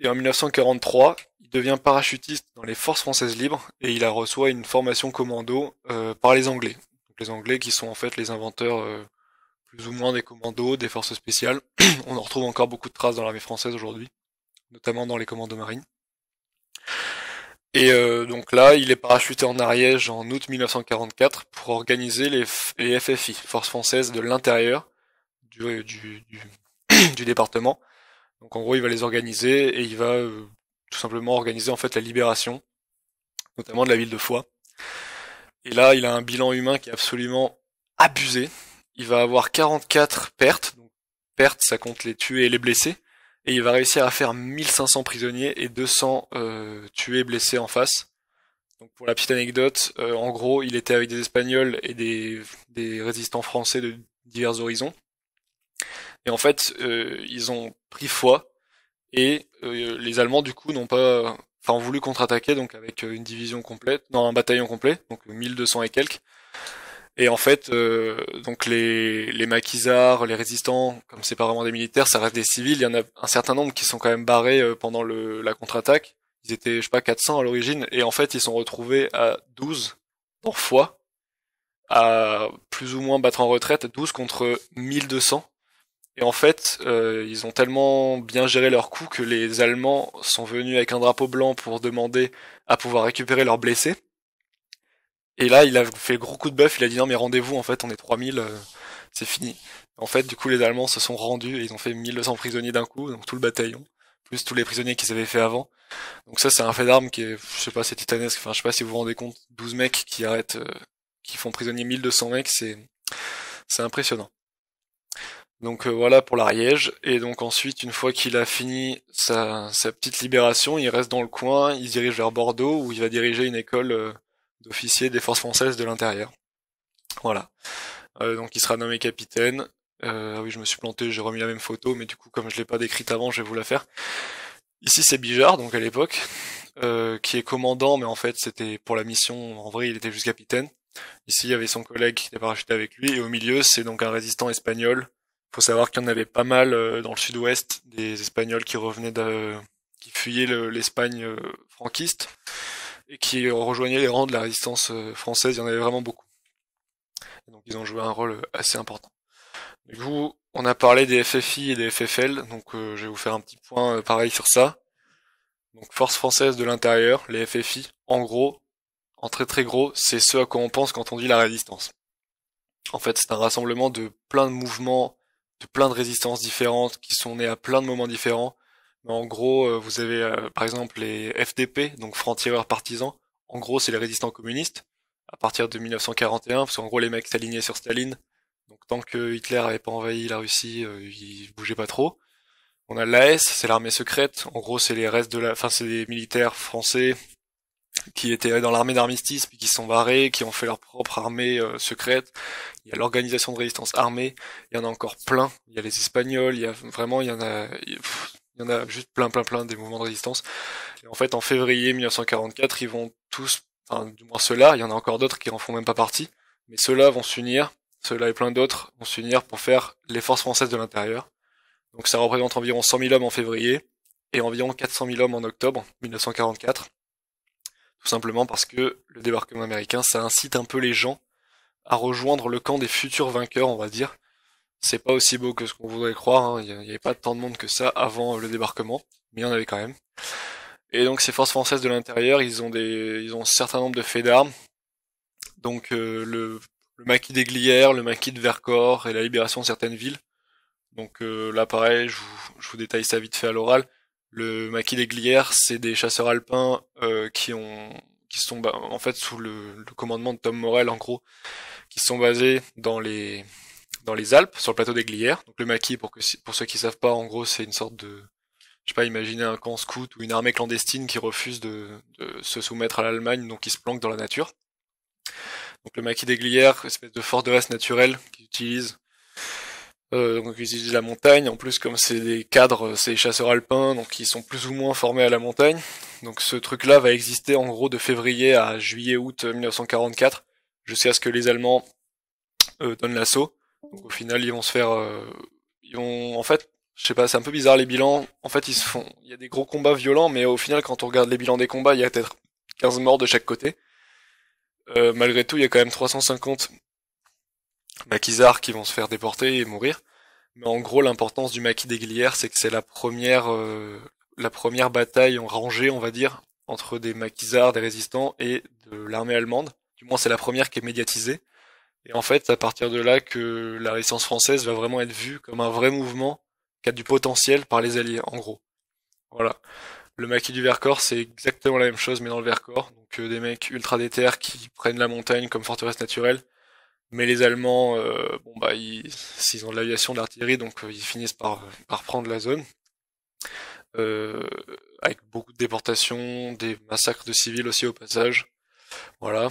et en 1943, il devient parachutiste dans les forces françaises libres et il a reçoit une formation commando euh, par les Anglais. Donc les Anglais qui sont en fait les inventeurs euh, plus ou moins des commandos, des forces spéciales. On en retrouve encore beaucoup de traces dans l'armée française aujourd'hui, notamment dans les commandos marines. Et euh, donc là, il est parachuté en Ariège en août 1944 pour organiser les, FFI, Forces françaises de l'intérieur du département, donc en gros, il va les organiser et il va euh, tout simplement organiser en fait la libération, notamment de la ville de Foix. Et là, il a un bilan humain qui est absolument abusé. Il va avoir 44 pertes, donc pertes, ça compte les tués et les blessés, et il va réussir à faire 1500 prisonniers et 200 euh, tués blessés en face. Donc pour la petite anecdote, euh, en gros, il était avec des Espagnols et des résistants français de divers horizons. Et en fait, euh, ils ont pris foi et euh, les Allemands du coup n'ont pas, enfin, voulu contre-attaquer donc avec euh, une division complète, non un bataillon complet, donc 1200 et quelques. Et en fait, donc les, les maquisards, les résistants, comme c'est pas vraiment des militaires, ça reste des civils. Il y en a un certain nombre qui sont quand même barrés pendant la contre-attaque. Ils étaient, je sais pas, 400 à l'origine, et en fait, ils sont retrouvés à 12 pour foi, à plus ou moins battre en retraite, 12 contre 1200. Et en fait, euh, ils ont tellement bien géré leur coups que les Allemands sont venus avec un drapeau blanc pour demander à pouvoir récupérer leurs blessés. Et là, il a fait gros coup de bœuf, il a dit non mais rendez-vous, en fait on est 3000, euh, c'est fini. En fait, du coup, les Allemands se sont rendus et ils ont fait 1200 prisonniers d'un coup, donc tout le bataillon, plus tous les prisonniers qu'ils avaient fait avant. Donc ça, c'est un fait d'armes qui est, je sais pas, c'est titanesque, enfin je sais pas si vous vous rendez compte, 12 mecs qui arrêtent, euh, qui font prisonnier 1200 mecs, c'est, c'est impressionnant. Donc euh, voilà pour l'Ariège. Et donc ensuite, une fois qu'il a fini sa, petite libération, il reste dans le coin, il dirige vers Bordeaux où il va diriger une école euh, d'officiers des forces françaises de l'intérieur. Voilà. Euh, donc il sera nommé capitaine. Ah oui, je me suis planté, j'ai remis la même photo, mais du coup, comme je l'ai pas décrite avant, je vais vous la faire. Ici, c'est Bijard, donc à l'époque, qui est commandant, mais en fait, c'était pour la mission. En vrai, il était juste capitaine. Ici, il y avait son collègue qui était parachuté avec lui, et au milieu, c'est donc un résistant espagnol faut savoir qu'il y en avait pas mal euh, dans le sud-ouest des Espagnols qui revenaient de, qui fuyaient l'Espagne euh, franquiste et qui rejoignaient les rangs de la résistance euh, française. Il y en avait vraiment beaucoup. donc ils ont joué un rôle assez important. Du coup, on a parlé des FFI et des FFL, donc je vais vous faire un petit point pareil sur ça. Donc force française de l'intérieur, les FFI, en gros, en très très gros, c'est ce à quoi on pense quand on dit la résistance. En fait, c'est un rassemblement de plein de mouvements de plein de résistances différentes qui sont nées à plein de moments différents. Mais en gros, euh, vous avez euh, par exemple les FDP, donc francs-tireurs partisans. En gros, c'est les résistants communistes à partir de 1941, parce qu'en gros, les mecs s'alignaient sur Staline. Donc tant que Hitler avait pas envahi la Russie, euh, ils bougeaient pas trop. On a l'AS, c'est l'armée secrète. En gros, c'est les restes de la, enfin, c'est des militaires français qui étaient dans l'armée d'armistice puis qui sont barrés, qui ont fait leur propre armée euh, secrète. Il y a l'organisation de résistance armée. Il y en a encore plein. Il y a les Espagnols. Il y a vraiment, il y en a, il y en a juste plein, plein, plein des mouvements de résistance. Et en fait, en février 1944, ils vont tous, enfin, du moins ceux-là. Il y en a encore d'autres qui en font même pas partie. Mais ceux-là vont s'unir. Ceux-là et plein d'autres vont s'unir pour faire les forces françaises de l'intérieur. Donc ça représente environ 100 000 hommes en février et environ 400 000 hommes en octobre 1944 simplement parce que le débarquement américain, ça incite un peu les gens à rejoindre le camp des futurs vainqueurs, on va dire. C'est pas aussi beau que ce qu'on voudrait croire, hein. il n'y avait pas tant de monde que ça avant euh, le débarquement, mais il y en avait quand même. Et donc ces forces françaises de l'intérieur, ils ont des, ils ont un certain nombre de faits d'armes. Donc euh, le, maquis des le maquis de Vercors et la libération de certaines villes. Donc euh, là pareil, je je vous détaille ça vite fait à l'oral. Le maquis des Glières, c'est des chasseurs alpins euh, qui ont qui sont en fait sous le, commandement de Tom Morel en gros, qui sont basés dans les dans les Alpes sur le plateau des Glières. Donc le maquis pour que pour ceux qui savent pas en gros, c'est une sorte de je sais pas, imaginer un camp scout ou une armée clandestine qui refuse de, de se soumettre à l'Allemagne, donc qui se planque dans la nature. Donc le maquis des Glières, espèce de forteresse naturelle qu'ils utilisent euh, donc ils utilisent la montagne. En plus, comme c'est des cadres, euh, c'est des chasseurs alpins, donc ils sont plus ou moins formés à la montagne. Donc ce truc-là va exister en gros de février à juillet-août 1944, euh, jusqu'à ce que les Allemands euh, donnent l'assaut. au final, ils vont se faire, ils vont, en fait, je sais pas, c'est un peu bizarre les bilans. En fait, ils se font, il y a des gros combats violents, mais au final, quand on regarde les bilans des combats, il y a peut-être 15 morts de chaque côté. malgré tout, il y a quand même 350 maquisards qui vont se faire déporter et mourir. Mais en gros, l'importance du maquis des Glières, c'est que c'est la première, euh, la première bataille en rangée, on va dire, entre des maquisards, des résistants et de l'armée allemande. Du moins, c'est la première qui est médiatisée. Et en fait, c'est à partir de là que la résistance française va vraiment être vue comme un vrai mouvement qui a du potentiel par les alliés, en gros. Voilà. Le maquis du Vercors, c'est exactement la même chose, mais dans le Vercors. Donc, euh, des mecs ultra déter qui prennent la montagne comme forteresse naturelle mais les Allemands, euh, bon bah, s'ils ont de l'aviation d'artillerie, donc euh, ils finissent par, par prendre la zone. Euh, avec beaucoup de déportations, des massacres de civils aussi au passage. Voilà.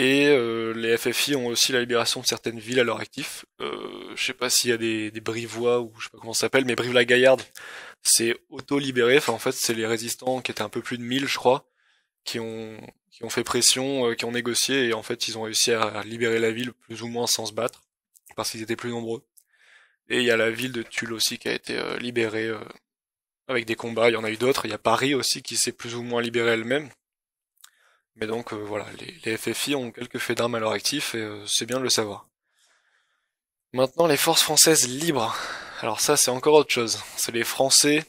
Et les FFI ont aussi la libération de certaines villes à leur actif. Euh, je sais pas s'il y a des, des Brivois ou je sais pas comment ça s'appelle, mais Brive-la-Gaillarde, c'est auto-libéré. Enfin, en fait, c'est les résistants qui étaient un peu plus de 1000, je crois, qui ont qui ont fait pression, euh, qui ont négocié, et en fait, ils ont réussi à libérer la ville plus ou moins sans se battre, parce qu'ils étaient plus nombreux. Et il y a la ville de Tulle aussi qui a été euh, libérée euh, avec des combats. Il y en a eu d'autres. Il y a Paris aussi qui s'est plus ou moins libérée elle-même. Mais donc voilà, les, les, FFI ont quelques faits d'armes à leur actif et c'est bien de le savoir. Maintenant, les forces françaises libres. Alors ça, c'est encore autre chose. C'est les Français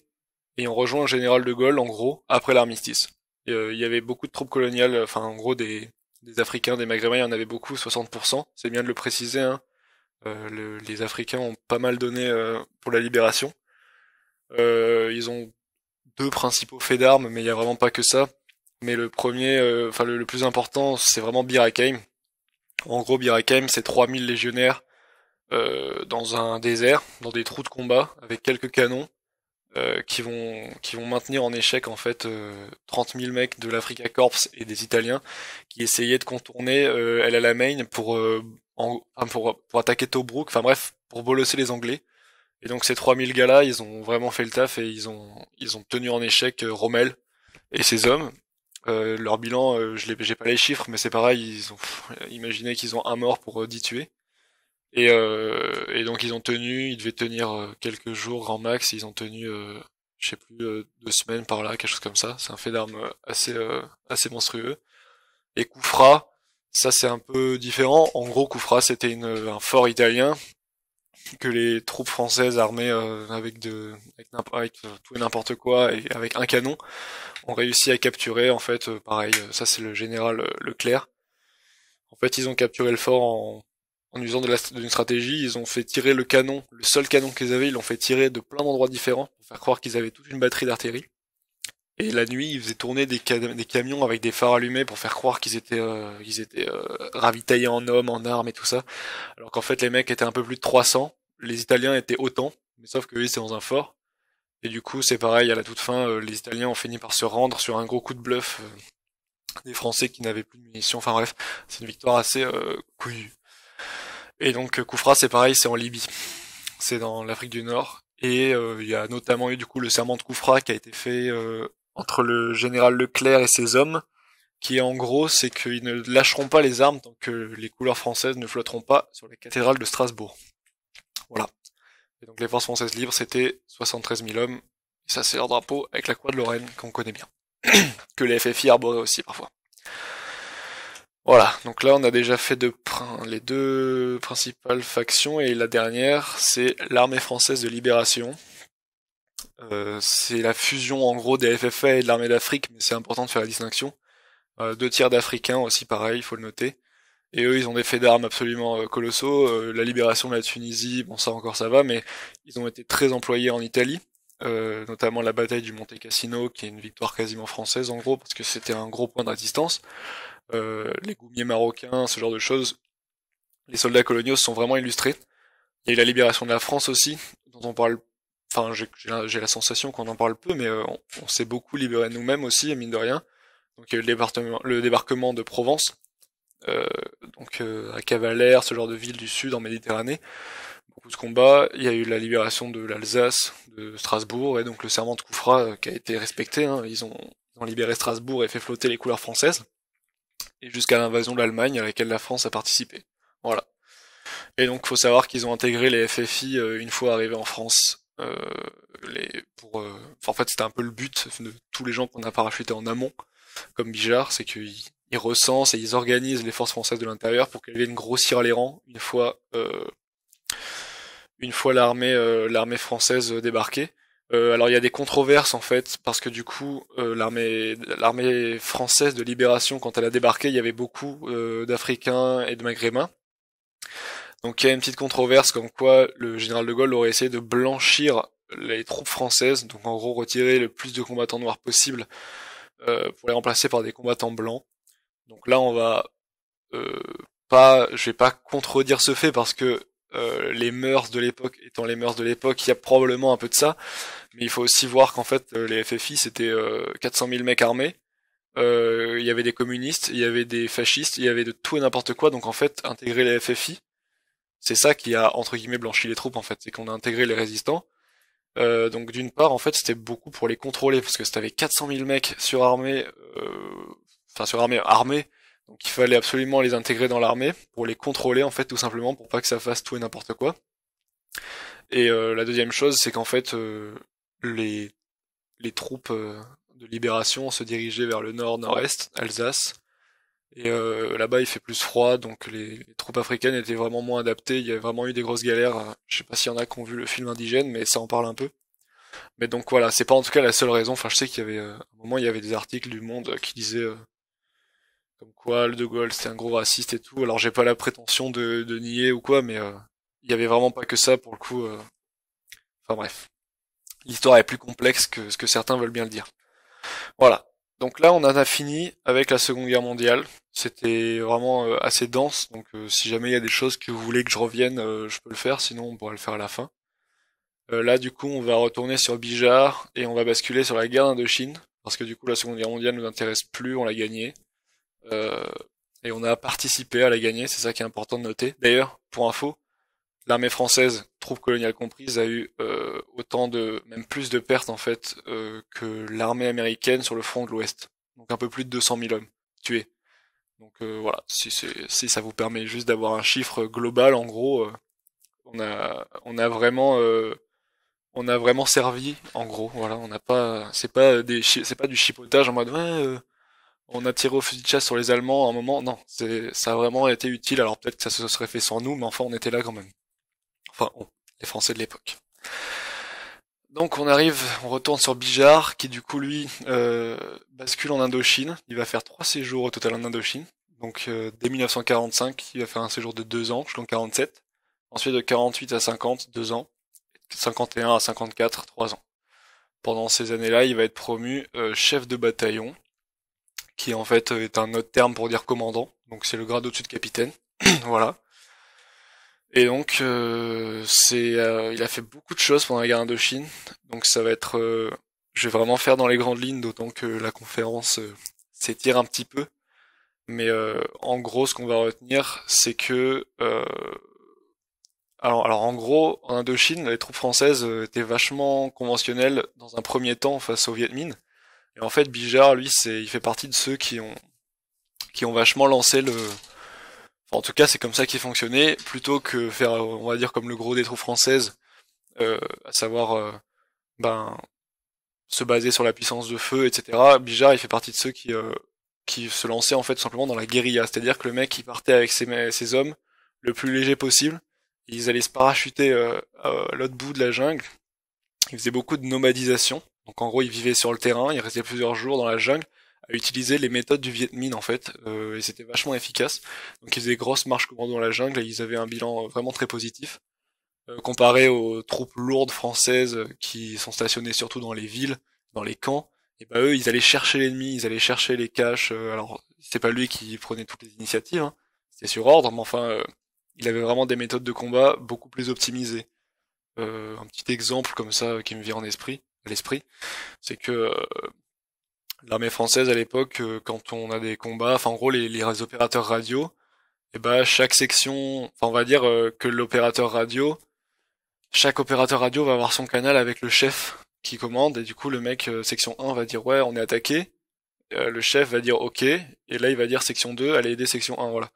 ayant rejoint le général de Gaulle, en gros, après l'armistice. Euh, il y avait beaucoup de troupes coloniales, enfin en gros des, Africains, des Maghrébins, il y en avait beaucoup, 60%, c'est bien de le préciser, hein. euh, les Africains ont pas mal donné euh, pour la libération. ils ont deux principaux faits d'armes, mais il n'y a vraiment pas que ça. Mais le premier, enfin le, le, plus important, c'est vraiment Bir En gros, Bir c'est 3000 légionnaires dans un désert, dans des trous de combat, avec quelques canons. Euh, qui, vont, qui vont maintenir en échec en fait euh, 30 000 mecs de l'Africa Corps et des Italiens qui essayaient de contourner euh, elle à la main pour, pour, attaquer Tobruk, enfin bref, pour bolosser les Anglais. Et donc ces 3000 gars-là, ils ont vraiment fait le taf et ils ont, ils ont tenu en échec euh, Rommel et ses hommes. Euh, leur bilan, je n'ai pas les chiffres, mais c'est pareil, ils ont imaginé qu'ils ont un mort pour 10 tués. Et, euh, et, donc ils ont tenu, ils devaient tenir euh, quelques jours grand max, ils ont tenu, euh, je sais plus, euh, deux semaines par là, quelque chose comme ça. C'est un fait d'armes euh, assez euh, assez monstrueux. Et Koufra, ça c'est un peu différent. En gros, Koufra c'était un fort italien que les troupes françaises armées avec de avec, tout et n'importe quoi et avec un canon ont réussi à capturer. En fait, pareil, ça c'est le général Leclerc. En fait, ils ont capturé le fort en en usant d'une stratégie, ils ont fait tirer le canon, le seul canon qu'ils avaient, ils l'ont fait tirer de plein d'endroits différents pour faire croire qu'ils avaient toute une batterie d'artillerie. Et la nuit, ils faisaient tourner des, des camions avec des phares allumés pour faire croire qu'ils étaient, euh, ils étaient euh, ravitaillés en hommes, en armes et tout ça. Alors qu'en fait, les mecs étaient un peu plus de 300, les Italiens étaient autant, mais sauf que eux, c'est dans un fort. Et du coup, c'est pareil, à la toute fin, euh, les Italiens ont fini par se rendre sur un gros coup de bluff des Français qui n'avaient plus de munitions. Enfin bref, c'est une victoire assez couillue. Et donc euh, Koufra, c'est pareil, c'est en Libye, c'est dans l'Afrique du Nord. Et euh, il y a notamment eu du coup le serment de Koufra qui a été fait euh, entre le général Leclerc et ses hommes, qui en gros c'est qu'ils ne lâcheront pas les armes tant que les couleurs françaises ne flotteront pas sur la cathédrale de Strasbourg. Voilà. Et donc les forces françaises libres c'était 73 000 hommes, et ça c'est leur drapeau avec la croix de Lorraine qu'on connaît bien, que les FFI arboraient aussi parfois. Voilà, donc là on a déjà fait les deux principales factions et la dernière c'est l'armée française de libération. Euh, c'est la fusion en gros des FFA et de l'armée d'Afrique, mais c'est important de faire la distinction. Euh, deux tiers d'Africains aussi pareil, il faut le noter. Et eux, ils ont des faits d'armes absolument euh, colossaux. la libération de la Tunisie, bon ça encore ça va, mais ils ont été très employés en Italie, notamment la bataille du Monte Cassino, qui est une victoire quasiment française en gros, parce que c'était un gros point de résistance. Euh, les goumiers marocains, ce genre de choses, les soldats coloniaux sont vraiment illustrés. Il y a eu la libération de la France aussi, dont on parle, enfin j'ai la sensation qu'on en parle peu, mais euh, on, s'est beaucoup libéré nous-mêmes aussi, mine de rien. Donc il y a eu le, débarquement, le débarquement de Provence, euh, donc euh, à Cavalère, ce genre de ville du sud en Méditerranée. Beaucoup de combats, il y a eu la libération de l'Alsace, de Strasbourg, et donc le serment de Koufra qui a été respecté. Hein. Ils ont, ont libéré Strasbourg et fait flotter les couleurs françaises et jusqu'à l'invasion de l'Allemagne à laquelle la France a participé. Voilà. Et donc, faut savoir qu'ils ont intégré les FFI euh, une fois arrivés en France. Euh, les, pour, euh, en fait, c'était un peu le but de tous les gens qu'on a parachutés en amont, comme Bijard, c'est qu'ils ils recensent et ils organisent les forces françaises de l'intérieur pour qu'elles viennent grossir les rangs une fois, une fois l'armée, l'armée française débarquée. Euh, alors il y a des controverses en fait parce que du coup euh, l'armée l'armée française de libération quand elle a débarqué il y avait beaucoup euh, d'Africains et de Maghrébins. Donc il y a une petite controverse comme quoi le général de Gaulle aurait essayé de blanchir les troupes françaises, donc en gros retirer le plus de combattants noirs possible pour les remplacer par des combattants blancs. Donc là on va pas, je vais pas contredire ce fait parce que euh, les mœurs de l'époque étant les mœurs de l'époque, il y a probablement un peu de ça, mais il faut aussi voir qu'en fait euh, les FFI c'était 400 euh, 000 mecs armés, il y avait des communistes, il y avait des fascistes, il y avait de tout et n'importe quoi, donc en fait intégrer les FFI, c'est ça qui a entre guillemets blanchi les troupes en fait, c'est qu'on a intégré les résistants. donc d'une part, en fait, c'était beaucoup pour les contrôler, parce que si t'avais 400 000 mecs surarmés, enfin surarmés, armés, donc il fallait absolument les intégrer dans l'armée pour les contrôler en fait tout simplement pour pas que ça fasse tout et n'importe quoi. Et euh, la deuxième chose, c'est qu'en fait euh, les les troupes euh, de libération se dirigeaient vers le nord, nord-est, Alsace. Et là-bas, il fait plus froid, donc les, troupes africaines étaient vraiment moins adaptées. Il y a vraiment eu des grosses galères. Je sais pas s'il y en a qui ont vu le film indigène, mais ça en parle un peu. Mais donc voilà, c'est pas en tout cas la seule raison. Enfin, je sais qu'il y avait, à un moment, il y avait des articles du Monde qui disaient comme quoi le De Gaulle c'est un gros raciste et tout. Alors j'ai pas la prétention de, nier ou quoi, mais euh, il euh, y avait vraiment pas que ça pour le coup. Euh. Enfin bref, l'histoire est plus complexe que ce que certains veulent bien le dire. Voilà. Donc là, on en a fini avec la Seconde Guerre mondiale. C'était vraiment euh, assez dense, donc si jamais il y a des choses que vous voulez que je revienne, je peux le faire, sinon on pourrait le faire à la fin. là, du coup, on va retourner sur Bijar et on va basculer sur la guerre d'Indochine, parce que du coup, la Seconde Guerre mondiale nous intéresse plus, on l'a gagnée. Euh, et on a participé à la gagner, c'est ça qui est important de noter. D'ailleurs, pour info, l'armée française, troupes coloniales comprises, a eu euh, autant de, même plus de pertes en fait euh, que l'armée américaine sur le front de l'Ouest. Donc un peu plus de 200 000 hommes tués. Donc euh, voilà, si, si ça vous permet juste d'avoir un chiffre global, en gros, euh, on a, on a vraiment, on a vraiment servi, en gros. Voilà, on n'a pas, c'est pas des, c'est pas du chipotage en mode ouais on a tiré au fusil de chasse sur les Allemands à un moment. Non, c'est, ça a vraiment été utile. Alors peut-être que ça se serait fait sans nous, mais enfin, on était là quand même. Enfin, on, les Français de l'époque. Donc on arrive, on retourne sur Bijar, qui du coup lui euh, bascule en Indochine. Il va faire trois séjours au total en Indochine. Donc euh, dès 1945, il va faire un séjour de deux ans jusqu'en 47. Ensuite de 48 à 50, deux ans. 51 à 54, trois ans. Pendant ces années-là, il va être promu euh, chef de bataillon qui en fait est un autre terme pour dire commandant, donc c'est le grade au-dessus de capitaine, voilà. Et donc euh, c'est, euh, il a fait beaucoup de choses pendant la guerre Indochine, donc ça va être, euh, je vais vraiment faire dans les grandes lignes, d'autant que la conférence s'étire un petit peu, mais en gros ce qu'on va retenir c'est que alors, alors en gros, en Indochine, les troupes françaises étaient vachement conventionnelles dans un premier temps face aux Viet Minh et en fait, Bijar, lui, c'est, il fait partie de ceux qui ont, qui ont vachement lancé le. en tout cas, c'est comme ça qu'il fonctionnait, plutôt que faire, on va dire, comme le gros des troupes françaises, euh, à savoir, euh, ben, se baser sur la puissance de feu, etc. Bijar, il fait partie de ceux qui, euh, qui se lançaient en fait simplement dans la guérilla, c'est-à-dire que le mec, il partait avec ses, ses hommes le plus léger possible. Ils allaient se parachuter à l'autre bout de la jungle. Ils faisaient beaucoup de nomadisation. Donc en gros, ils vivaient sur le terrain, ils restaient plusieurs jours dans la jungle à utiliser les méthodes du Viet Minh en fait, euh, et c'était vachement efficace. Donc ils faisaient grosses marches commando dans la jungle et ils avaient un bilan euh, vraiment très positif euh, comparé aux troupes lourdes françaises qui sont stationnées surtout dans les villes, dans les camps. Et eh bah ben, eux, ils allaient chercher l'ennemi, ils allaient chercher les caches. alors c'est pas lui qui prenait toutes les initiatives, hein. c'était sur ordre, mais enfin il avait vraiment des méthodes de combat beaucoup plus optimisées. un petit exemple comme ça qui me vient en esprit l'esprit, c'est que euh, l'armée française à l'époque, euh, quand on a des combats, enfin en gros les, opérateurs radio, et eh ben chaque section, enfin on va dire euh, que l'opérateur radio, chaque opérateur radio va avoir son canal avec le chef qui commande et du coup le mec section 1 va dire ouais on est attaqué, le chef va dire ok et là il va dire section 2 allez aider section 1 voilà.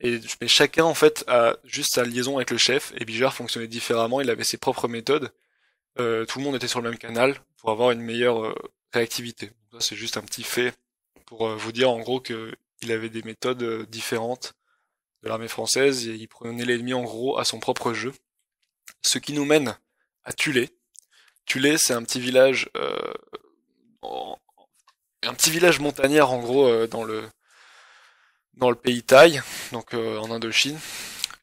Et mais chacun en fait a juste sa liaison avec le chef et Bijar fonctionnait différemment, il avait ses propres méthodes euh, tout le monde était sur le même canal pour avoir une meilleure euh, réactivité. c'est juste un petit fait pour euh, vous dire en gros qu'il avait des méthodes différentes de l'armée française et il prenait l'ennemi en gros à son propre jeu. Ce qui nous mène à Tulé. Tulé, c'est un petit village, un petit village montagnard en gros dans le dans le pays Thaï, donc en Indochine,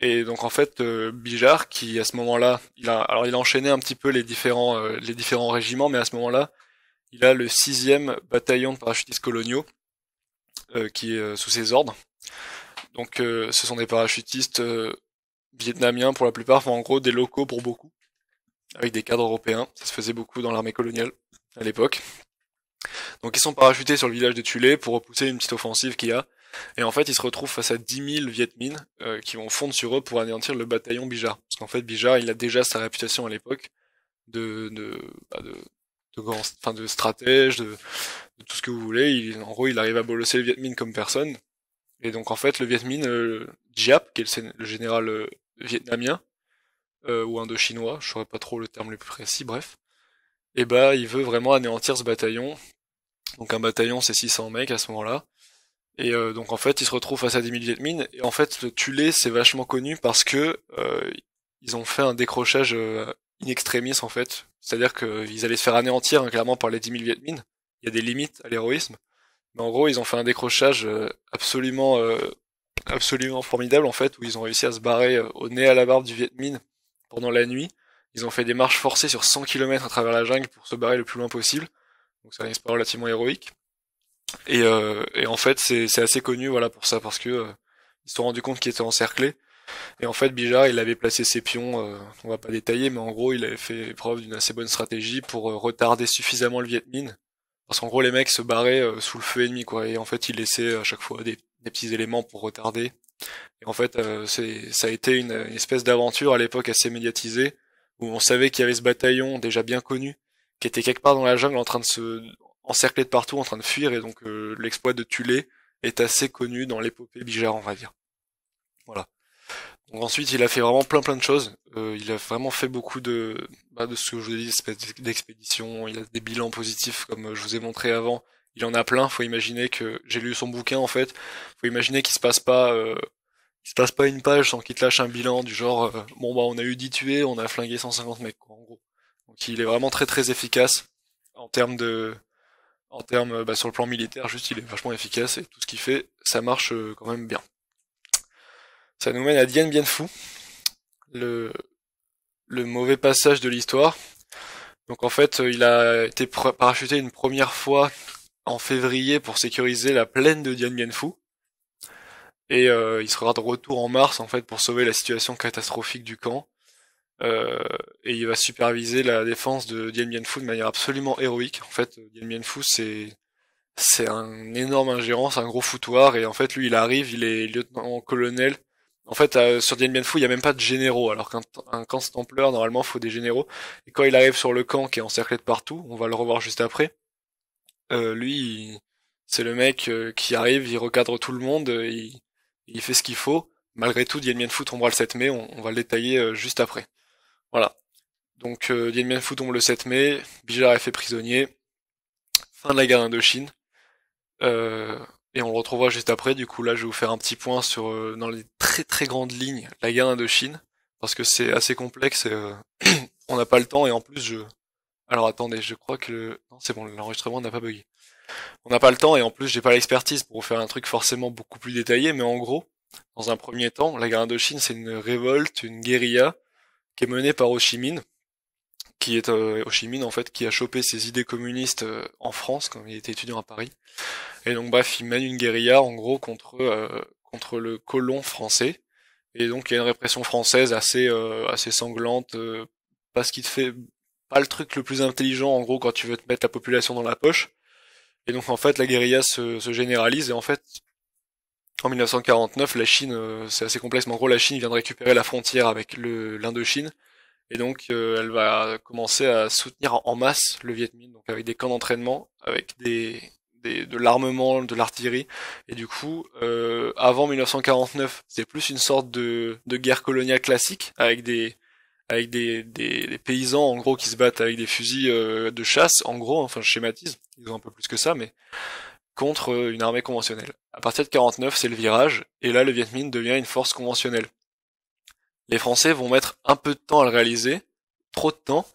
et donc en fait, euh, Bijar, qui à ce moment-là, il a, alors il a enchaîné un petit peu les différents, euh, les différents régiments, mais à ce moment-là, il a le sixième bataillon de parachutistes coloniaux euh, qui est sous ses ordres. Donc ce sont des parachutistes vietnamiens pour la plupart, enfin en gros des locaux pour beaucoup, avec des cadres européens. Ça se faisait beaucoup dans l'armée coloniale à l'époque. Donc ils sont parachutés sur le village de Tulé pour repousser une petite offensive qu'il y a. Et en fait, il se retrouve face à 10 000 Viet Minh euh, qui vont fondre sur eux pour anéantir le bataillon Bijar. Parce qu'en fait, Bijar, il a déjà sa réputation à l'époque de, de, bah, de, de, grand, enfin de stratège, de, de, tout ce que vous voulez. Il, en gros, il arrive à bolosser le Viet comme personne. Et donc, en fait, le Viet Minh, euh, Giap, qui est le, général euh, vietnamien, ou un de chinois, je saurais pas trop le terme le plus précis, bref, et eh bah, ben, il veut vraiment anéantir ce bataillon. Donc, un bataillon, c'est 600 mecs à ce moment-là. Et euh, donc en fait, ils se retrouvent face à des milliers de mines. Et en fait, le Tulé, c'est vachement connu parce que euh, ils ont fait un décrochage euh, in en fait. C'est-à-dire qu'ils allaient se faire anéantir hein, clairement par les 10 000 Viet Il y a des limites à l'héroïsme, mais en gros, ils ont fait un décrochage euh, absolument, absolument formidable en fait, où ils ont réussi à se barrer au nez à la barbe du Viet Minh pendant la nuit. Ils ont fait des marches forcées sur 100 km à travers la jungle pour se barrer le plus loin possible. Donc c'est un pas relativement héroïque. Et, euh, et en fait, c'est assez connu voilà pour ça parce que euh, ils se sont rendus compte qu'ils étaient encerclés. Et en fait, Bijar, il avait placé ses pions, euh, on va pas détailler, mais en gros, il avait fait preuve d'une assez bonne stratégie pour retarder suffisamment le Viet Minh. Parce qu'en gros, les mecs se barraient sous le feu ennemi, quoi. Et en fait, il laissait à chaque fois des, petits éléments pour retarder. Et en fait, ça a été une espèce d'aventure à l'époque assez médiatisée, où on savait qu'il y avait ce bataillon déjà bien connu, qui était quelque part dans la jungle en train de se, encerclé de partout en train de fuir et donc euh, l'exploit de Tulé est assez connu dans l'épopée bigère on va dire. Voilà. Donc ensuite il a fait vraiment plein plein de choses. Euh, il a vraiment fait beaucoup de bah, de ce que je vous d'expédition. Il a des bilans positifs comme euh, je vous ai montré avant. Il en a plein. Faut imaginer que j'ai lu son bouquin en fait. Faut imaginer qu'il se passe pas euh, il se passe pas une page sans qu'il te lâche un bilan du genre bon bah on a eu 10 tués, on a flingué 150 mecs en gros. Donc il est vraiment très très efficace en termes de en termes bah, sur le plan militaire, juste il est vachement efficace et tout ce qu'il fait, ça marche euh, quand même bien. Ça nous mène à Dien Bien Phu, le, le mauvais passage de l'histoire. Donc en fait, il a été parachuté une première fois en février pour sécuriser la plaine de Dien Bien Phu. Et euh, il sera de retour en mars en fait pour sauver la situation catastrophique du camp. Euh, et il va superviser la défense de Dien Bien Phu de manière absolument héroïque. En fait, Dien Bien Phu, c'est c'est un énorme ingérence, un gros foutoir, et en fait, lui, il arrive, il est lieutenant-colonel. En fait, euh, sur Dien Bien Phu, il n'y a même pas de généraux, alors qu'un un camp templaire, normalement, faut des généraux. Et quand il arrive sur le camp qui est encerclé de partout, on va le revoir juste après, euh, lui, c'est le mec qui arrive, il recadre tout le monde, il, fait ce qu'il faut. Malgré tout, Dien Bien Phu tombera le 7 mai, on, on va le détailler juste après. Voilà. Donc euh, Dien Bien tombe le 7 mai, Bijar est fait prisonnier, fin de la guerre d'Indochine, euh, et on le retrouvera juste après. Du coup là je vais vous faire un petit point sur euh, dans les très très grandes lignes la guerre d'Indochine, parce que c'est assez complexe, et, euh, on n'a pas le temps et en plus je... Alors attendez, je crois que le... Non c'est bon, l'enregistrement n'a pas bugué. On n'a pas le temps et en plus j'ai pas l'expertise pour vous faire un truc forcément beaucoup plus détaillé, mais en gros, dans un premier temps, la guerre Indochine c'est une révolte, une guérilla, qui est menée par Ho qui est euh, en fait qui a chopé ses idées communistes euh, en France quand il était étudiant à Paris. Et donc bref, il mène une guérilla en gros contre euh, contre le colon français. Et donc il y a une répression française assez assez sanglante parce qu'il te fait pas le truc le plus intelligent en gros quand tu veux te mettre la population dans la poche. Et donc en fait la guérilla se, se généralise et en fait en 1949, la Chine, euh, c'est assez complexe, mais en gros, la Chine vient de récupérer la frontière avec l'Indochine, et donc euh, elle va commencer à soutenir en masse le Viet Minh, donc avec des camps d'entraînement, avec des, de l'armement, de l'artillerie, et du coup, euh, avant 1949, c'est plus une sorte de, guerre coloniale classique, avec des avec des, paysans en gros qui se battent avec des fusils de chasse, en gros, enfin je schématise, ils ont un peu plus que ça, mais contre euh, une armée conventionnelle. À partir de 49, c'est le virage, et là le Viet Minh devient une force conventionnelle. Les Français vont mettre un peu de temps à le réaliser, trop de temps,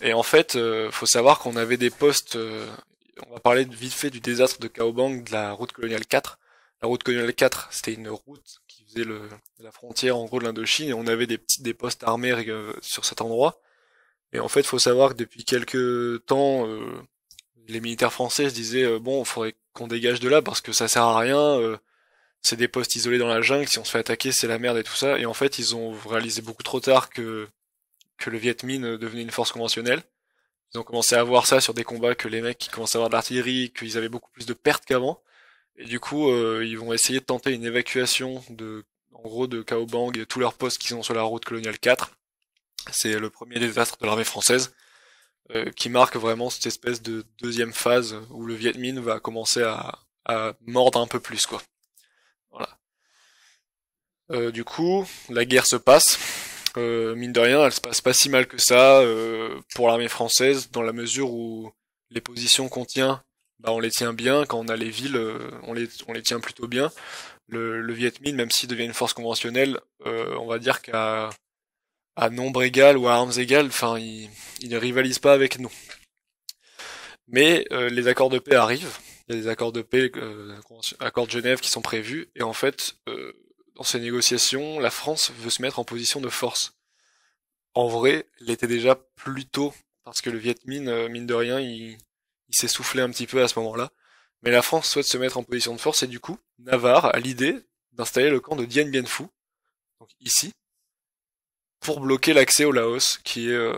et en fait, euh, faut savoir qu'on avait des postes, euh, on va parler vite fait du désastre de Bang, de la route coloniale 4. La route coloniale 4, c'était une route qui faisait la frontière en gros de l'Indochine, et on avait des, petits, postes armés sur cet endroit. Et en fait, faut savoir que depuis quelques temps, les militaires français se disaient euh, bon, faudrait qu'on dégage de là parce que ça sert à rien. Euh, c'est des postes isolés dans la jungle. Si on se fait attaquer, c'est la merde et tout ça. Et en fait, ils ont réalisé beaucoup trop tard que que le Viet Minh euh, devenait une force conventionnelle. Ils ont commencé à voir ça sur des combats que les mecs qui commencent à avoir de l'artillerie, qu'ils avaient beaucoup plus de pertes qu'avant. Et du coup, ils vont essayer de tenter une évacuation de, en gros, de Kaobang et de tous leurs postes qu'ils ont sur la route coloniale 4. C'est le premier désastre de l'armée française. Euh, qui marque vraiment cette espèce de deuxième phase où le Viet Minh va commencer à, mordre un peu plus, quoi. Voilà. Euh, du coup, la guerre se passe. Euh, mine de rien, elle se passe pas si mal que ça euh, pour l'armée française, dans la mesure où les positions qu'on tient, bah, on les tient bien. Quand on a les villes, euh, on, les, on les tient plutôt bien. Le, le Viet Minh, même s'il devient une force conventionnelle, on va dire qu'à à nombre égal ou à armes égales, enfin, ils, ne rivalisent pas avec nous. Mais euh, les accords de paix arrivent. Il y a des accords de paix, euh, accords de Genève qui sont prévus. Et en fait, euh, dans ces négociations, la France veut se mettre en position de force. En vrai, l'était déjà plus tôt, parce que le Viet Minh, euh, mine de rien, il, il s'est soufflé un petit peu à ce moment-là. Mais la France souhaite se mettre en position de force et du coup, Navarre a l'idée d'installer le camp de Dien Bien Phu, donc ici, pour bloquer l'accès au Laos, qui est, euh,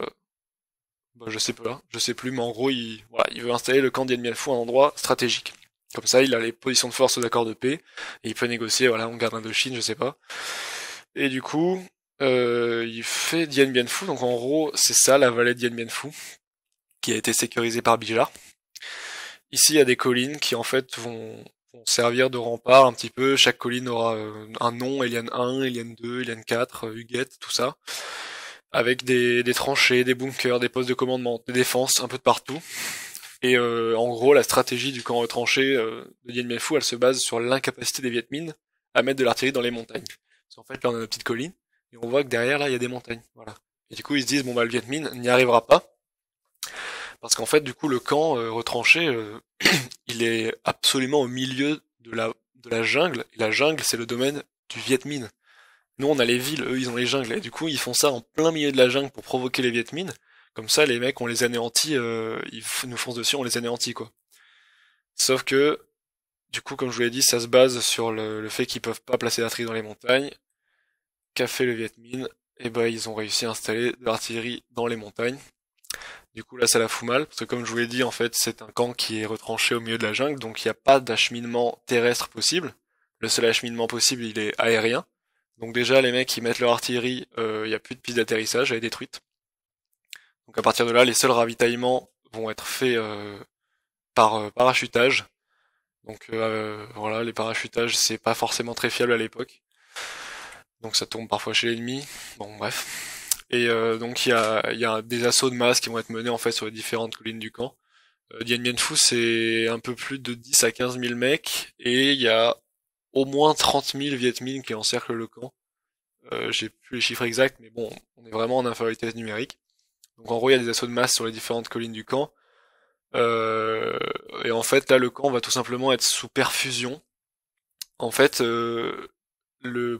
bah, je sais pas, je sais plus, mais en gros, il, voilà, il veut installer le camp d'Yen Bien à un endroit stratégique. Comme ça, il a les positions de force aux accords de paix, et il peut négocier, voilà, on garde Chine je sais pas. Et du coup, euh, il fait Dien Bien Phu, donc en gros, c'est ça, la vallée de Dien Bien Phu, qui a été sécurisée par Bijar. Ici, il y a des collines qui, en fait, vont servir de rempart un petit peu. Chaque colline aura euh, un nom, Eliane 1, Eliane 2, Eliane 4, euh, Huguette, tout ça. Avec des, tranchées, des bunkers, des postes de commandement, des défenses, un peu de partout. Et euh, en gros, la stratégie du camp retranché de Dien Bien Phu, elle se base sur l'incapacité des Viet Minh à mettre de l'artillerie dans les montagnes. Parce qu'en fait, là, on a nos petites collines, et on voit que derrière, là, il y a des montagnes. Voilà. Et du coup, ils se disent, bon, bah, le Viet Minh n'y arrivera pas, parce qu'en fait du coup le camp euh, retranché euh, il est absolument au milieu de la jungle et la jungle c'est le domaine du Viet Minh. Nous on a les villes, eux ils ont les jungles et du coup ils font ça en plein milieu de la jungle pour provoquer les Viet Comme ça les mecs on les anéantit, euh, ils nous foncent dessus, on les anéantit quoi. Sauf que du coup comme je vous l'ai dit ça se base sur le, fait qu'ils peuvent pas placer d'artillerie dans les montagnes. Qu'a fait le Viet Minh Et eh ben ils ont réussi à installer de l'artillerie dans les montagnes du coup, là, ça la fout mal, parce que comme je vous l'ai dit, en fait, c'est un camp qui est retranché au milieu de la jungle, donc il n'y a pas d'acheminement terrestre possible. Le seul acheminement possible, il est aérien. Donc déjà, les mecs, qui mettent leur artillerie, euh, il y n'y a plus de piste d'atterrissage, elle est détruite. Donc à partir de là, les seuls ravitaillements vont être faits euh, par euh, parachutage. Donc voilà, les parachutages, c'est pas forcément très fiable à l'époque. Donc ça tombe parfois chez l'ennemi. Bon, bref. Et euh, donc il y a, y a, des assauts de masse qui vont être menés en fait sur les différentes collines du camp. Euh, Dien Bien c'est un peu plus de 10 à 15 000 mecs et il y a au moins 30 000 Viet qui encerclent le camp. Euh, J'ai plus les chiffres exacts, mais bon, on est vraiment en infériorité numérique. Donc en gros, il y a des assauts de masse sur les différentes collines du camp. Euh, et en fait, là, le camp va tout simplement être sous perfusion. En fait, euh, le,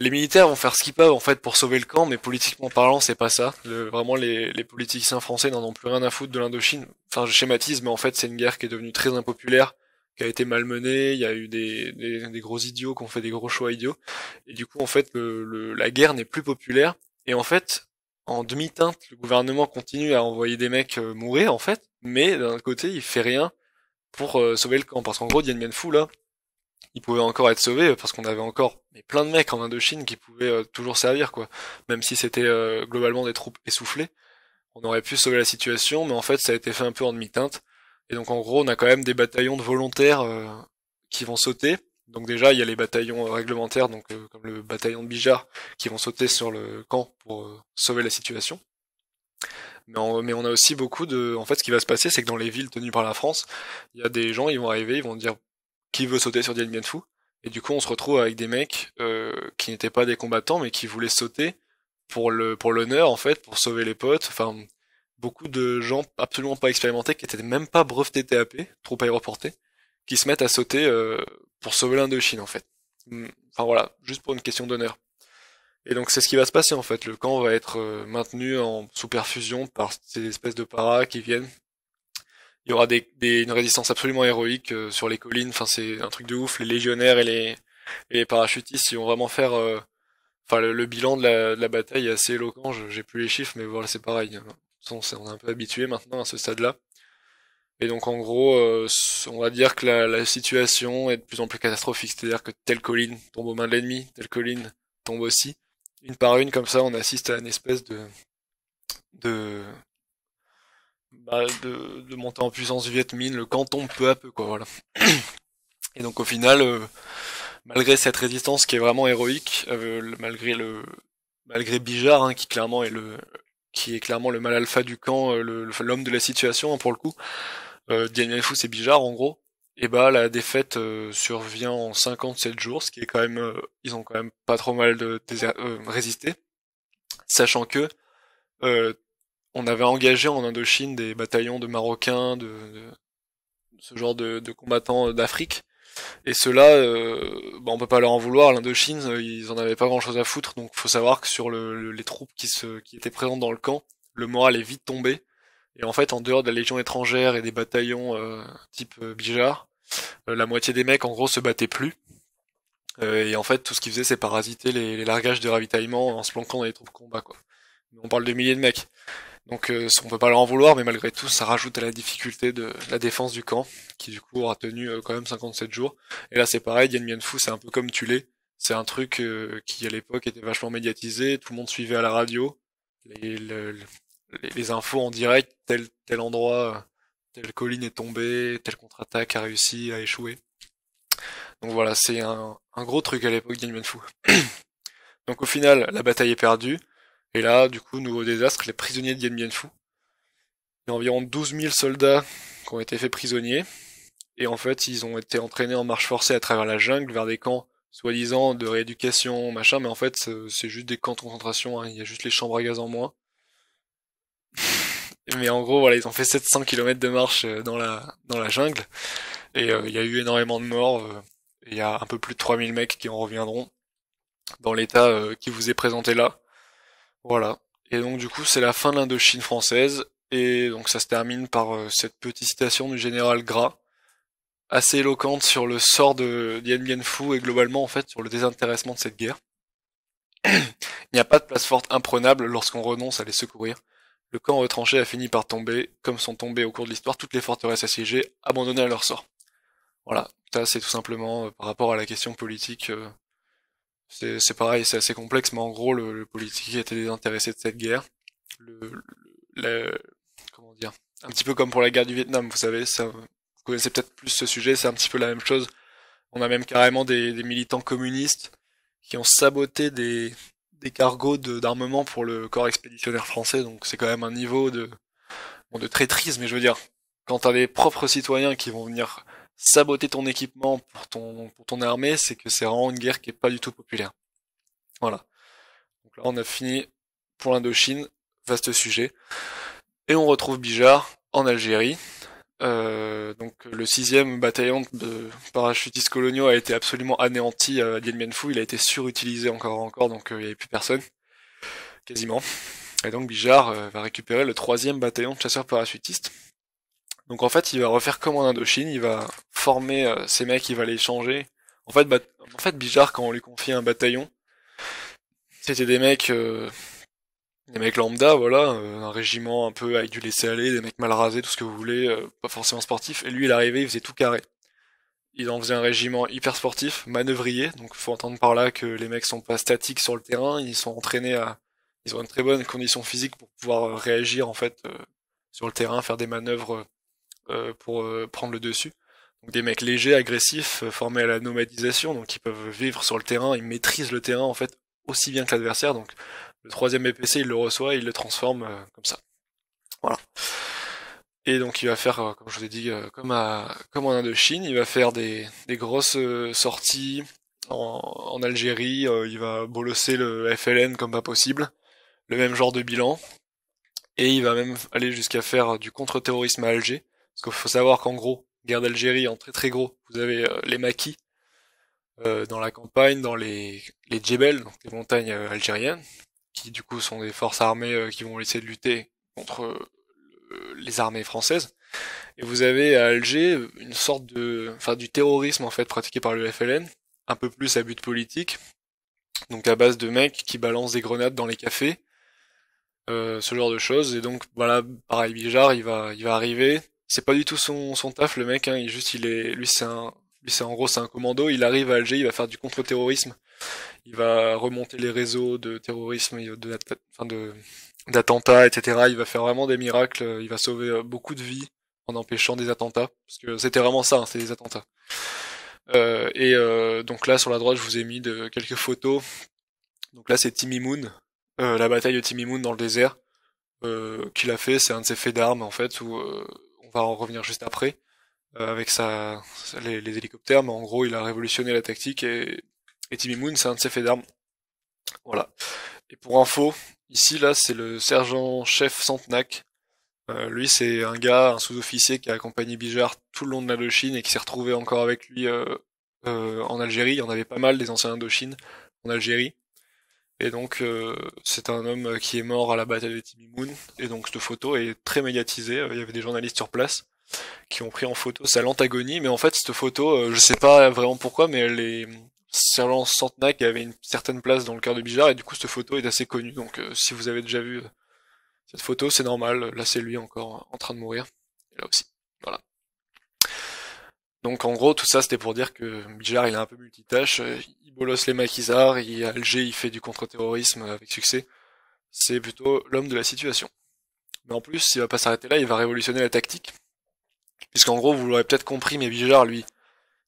les militaires vont faire ce qu'ils peuvent en fait pour sauver le camp, mais politiquement parlant, c'est pas ça. vraiment, les, politiciens français n'en ont plus rien à foutre de l'Indochine. Enfin, je schématise, mais en fait, c'est une guerre qui est devenue très impopulaire, qui a été malmenée. Il y a eu des, gros idiots qui ont fait des gros choix idiots, et du coup, en fait, la guerre n'est plus populaire. Et en fait, en demi-teinte, le gouvernement continue à envoyer des mecs euh, mourir en fait, mais d'un côté, il fait rien pour euh, sauver le camp, parce qu'en gros, une Bien fou, là, il pouvait encore être sauvé euh, parce qu'on avait encore plein de mecs en Indochine qui pouvaient euh, toujours servir quoi. Même si c'était euh, globalement des troupes essoufflées, on aurait pu sauver la situation, mais en fait ça a été fait un peu en demi-teinte. Et donc en gros on a quand même des bataillons de volontaires qui vont sauter. Donc déjà il y a les bataillons réglementaires, donc comme le bataillon de Bijar, qui vont sauter sur le camp pour sauver la situation. Mais mais on, a aussi beaucoup de. En fait, ce qui va se passer, c'est que dans les villes tenues par la France, il y a des gens, ils vont arriver, ils vont dire qui veut sauter sur Dien Bien Phu. Et du coup, on se retrouve avec des mecs euh, qui n'étaient pas des combattants, mais qui voulaient sauter pour le pour l'honneur en fait, pour sauver les potes. Enfin, beaucoup de gens absolument pas expérimentés, qui étaient même pas brevetés TAP, trop aéroportés, qui se mettent à sauter euh, pour sauver l'Indochine en fait. Hmm, enfin voilà, juste pour une question d'honneur. Et donc c'est ce qui va se passer en fait. Le camp va être euh, maintenu en sous perfusion par ces espèces de paras qui viennent il y aura des, une résistance absolument héroïque euh, sur les collines. Enfin, c'est un truc de ouf. Les légionnaires et les, les parachutistes, ils vont vraiment faire. Euh, enfin, le, bilan de la, bataille est assez éloquent. J'ai plus les chiffres, mais voilà, c'est pareil. On est un peu habitué maintenant à ce stade-là. Et donc, en gros, euh, on va dire que la, la, situation est de plus en plus catastrophique. C'est-à-dire que telle colline tombe aux mains de l'ennemi, telle colline tombe aussi. Une par une, comme ça, on assiste à une espèce de de bah, de, monter en puissance du Viet Minh, le canton peu à peu, quoi, voilà. Et donc au final, euh, malgré cette résistance qui est vraiment héroïque, euh, malgré le malgré Bijar hein, qui clairement est le qui est clairement le mal alpha du camp, euh, l'homme de la situation hein, pour le coup, euh, Daniel fou c'est Bijar en gros. Et bah la défaite survient en 57 jours, ce qui est quand même ils ont quand même pas trop mal de, de résisté, sachant que on avait engagé en Indochine des bataillons de Marocains, de, ce genre de, combattants euh, d'Afrique. Et ceux-là, euh, bah on peut pas leur en vouloir. L'Indochine, euh, ils en avaient pas grand-chose à foutre. Donc, faut savoir que sur le, les troupes qui, qui étaient présentes dans le camp, le moral est vite tombé. Et en fait, en dehors de la Légion étrangère et des bataillons type Bijar, la moitié des mecs, en gros, se battaient plus. et en fait, tout ce qu'ils faisaient, c'est parasiter les, largages de ravitaillement en se planquant dans les troupes combat. Quoi. On parle de milliers de mecs. Donc euh, on peut pas leur en vouloir, mais malgré tout, ça rajoute à la difficulté de la défense du camp, qui du coup aura tenu euh, quand même 57 jours. Et là c'est pareil, Dien Bien c'est un peu comme tu l'es. C'est un truc euh, qui à l'époque était vachement médiatisé, tout le monde suivait à la radio, les, infos en direct, tel, tel endroit, euh, telle colline est tombée, telle contre-attaque a réussi à échouer. Donc voilà, c'est un, un, gros truc à l'époque Dien Mien Donc au final, la bataille est perdue, et là, du coup, nouveau désastre, les prisonniers de Dien Bien Phu. Il y a environ 12 000 soldats qui ont été faits prisonniers. Et en fait, ils ont été entraînés en marche forcée à travers la jungle vers des camps soi-disant de rééducation, machin, mais en fait, euh, c'est juste des camps de concentration, hein. il y a juste les chambres à gaz en moins. mais en gros, voilà, ils ont fait 700 km de marche euh, dans la, dans la jungle, et euh, il y a eu énormément de morts, il y a un peu plus de 3000 mecs qui en reviendront dans l'état qui vous est présenté là. Voilà. Et donc du coup, c'est la fin de l'Indochine française. Et donc ça se termine par euh, cette petite citation du général Gras, assez éloquente sur le sort de Dien Bien Phu et globalement en fait sur le désintéressement de cette guerre. Il n'y a pas de place forte imprenable lorsqu'on renonce à les secourir. Le camp retranché a fini par tomber, comme sont tombées au cours de l'histoire toutes les forteresses assiégées, abandonnées à leur sort. Voilà, ça c'est tout simplement euh, par rapport à la question politique euh, c'est pareil, c'est assez complexe, mais en gros, le, le politique était désintéressé de cette guerre. Le, le, comment dire Un petit peu comme pour la guerre du Vietnam, vous savez, ça, vous connaissez peut-être plus ce sujet, c'est un petit peu la même chose. On a même carrément des, militants communistes qui ont saboté des, des cargos d'armement pour le corps expéditionnaire français, donc c'est quand même un niveau de, de traîtrise, mais je veux dire, quand à des propres citoyens qui vont venir saboter ton équipement pour ton, pour ton armée, c'est que c'est vraiment une guerre qui est pas du tout populaire. Voilà. Donc là, on a fini pour l'Indochine, vaste sujet. Et on retrouve Bijar en Algérie. Euh, donc le sixième bataillon de parachutistes coloniaux a été absolument anéanti à Dien Bien il a été surutilisé encore et encore, donc euh, il n'y avait plus personne, quasiment. Et donc Bijar euh, va récupérer le troisième bataillon de chasseurs parachutistes, donc en fait, il va refaire comme en Indochine, il va former ses euh, mecs, il va les changer. En fait, bah, en fait, quand on lui confie un bataillon, c'était des mecs, euh, des mecs lambda, voilà, euh, un régiment un peu avec du laisser-aller, des mecs mal rasés, tout ce que vous voulez, pas forcément sportif. Et lui, il arrivait, il faisait tout carré. Il en faisait un régiment hyper sportif, manœuvrier. Donc faut entendre par là que les mecs sont pas statiques sur le terrain, ils sont entraînés à, ils ont une très bonne condition physique pour pouvoir réagir en fait sur le terrain, faire des manœuvres euh, pour euh, prendre le dessus. Donc des mecs légers, agressifs, euh, formés à la nomadisation, donc ils peuvent vivre sur le terrain, ils maîtrisent le terrain en fait aussi bien que l'adversaire. Donc le troisième EPC il le reçoit, il le transforme comme ça. Voilà. Et donc il va faire, comme je vous ai dit, comme, à, comme en Indochine, il va faire des, grosses sorties en, en Algérie, il va bolosser le FLN comme pas possible, le même genre de bilan. Et il va même aller jusqu'à faire du contre-terrorisme à Alger, parce qu'il faut savoir qu'en gros, guerre d'Algérie, en très très gros, vous avez euh, les maquis euh, dans la campagne, dans les, les Djebel, donc les montagnes euh, algériennes, qui du coup sont des forces armées qui vont essayer de lutter contre les armées françaises. Et vous avez à Alger une sorte de, enfin du terrorisme en fait pratiqué par le FLN, un peu plus à but politique, donc à base de mecs qui balancent des grenades dans les cafés, ce genre de choses. Et donc voilà, pareil Bijar, il va, il va arriver, c'est pas du tout son, son taf le mec hein, il juste il est lui c'est un lui c'est en gros c'est un commando, il arrive à Alger, il va faire du contre-terrorisme. Il va remonter les réseaux de terrorisme, de de d'attentats, etc. Il va faire vraiment des miracles, il va sauver euh, beaucoup de vies en empêchant des attentats parce que c'était vraiment ça, hein, c'est des attentats. Euh, et euh, donc là sur la droite, je vous ai mis de quelques photos. Donc là c'est Timmy Moon, euh, la bataille de Timmy Moon dans le désert qu'il a fait, c'est un de ses faits d'armes en fait où on va en revenir juste après, euh, avec sa, les, hélicoptères, mais en gros, il a révolutionné la tactique et, et Timmy Moon, c'est un de ses faits d'armes. Voilà. Et pour info, ici, là, c'est le sergent-chef Santenac. Euh, lui, c'est un gars, un sous-officier qui a accompagné Bijard tout le long de l'Indochine et qui s'est retrouvé encore avec lui euh, en Algérie. Il y en avait pas mal des anciens Indochines, en Algérie. Et donc, euh, c'est un homme qui est mort à la bataille de Timimoun. Et donc, cette photo est très médiatisée. Euh, il y avait des journalistes sur place qui ont pris en photo sa lente agonie, Mais en fait, cette photo, euh, je sais pas vraiment pourquoi, mais elle est... Sentenac qui avait une certaine place dans le cœur de Bijar, Et du coup, cette photo est assez connue. Donc, si vous avez déjà vu cette photo, c'est normal. Là, c'est lui encore en train de mourir. Et là aussi. Donc en gros, tout ça, c'était pour dire que Bijar, il est un peu multitâche. Il bolosse les maquisards, il, Alger, il fait du contre-terrorisme avec succès. C'est plutôt l'homme de la situation. Mais en plus, il va pas s'arrêter là, il va révolutionner la tactique. Puisqu'en gros, vous l'aurez peut-être compris, mais Bijar, lui,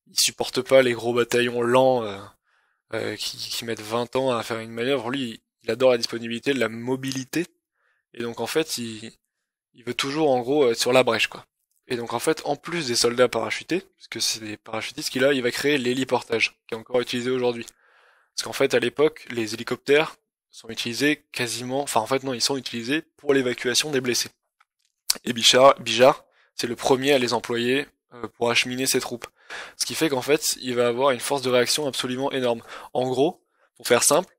il supporte pas les gros bataillons lents euh, euh, qui, mettent 20 ans à faire une manœuvre. Lui, il adore la disponibilité, la mobilité. Et donc en fait, il, il veut toujours, en gros, être sur la brèche, quoi. Et donc en fait, en plus des soldats parachutés, puisque c'est des parachutistes qu'il a, il va créer l'héliportage, qui est encore utilisé aujourd'hui. Parce qu'en fait, à l'époque, les hélicoptères sont utilisés quasiment, enfin en fait non, ils sont utilisés pour l'évacuation des blessés. Et Bichard, Bijar, c'est le premier à les employer euh, pour acheminer ses troupes. Ce qui fait qu'en fait, il va avoir une force de réaction absolument énorme. En gros, pour faire simple,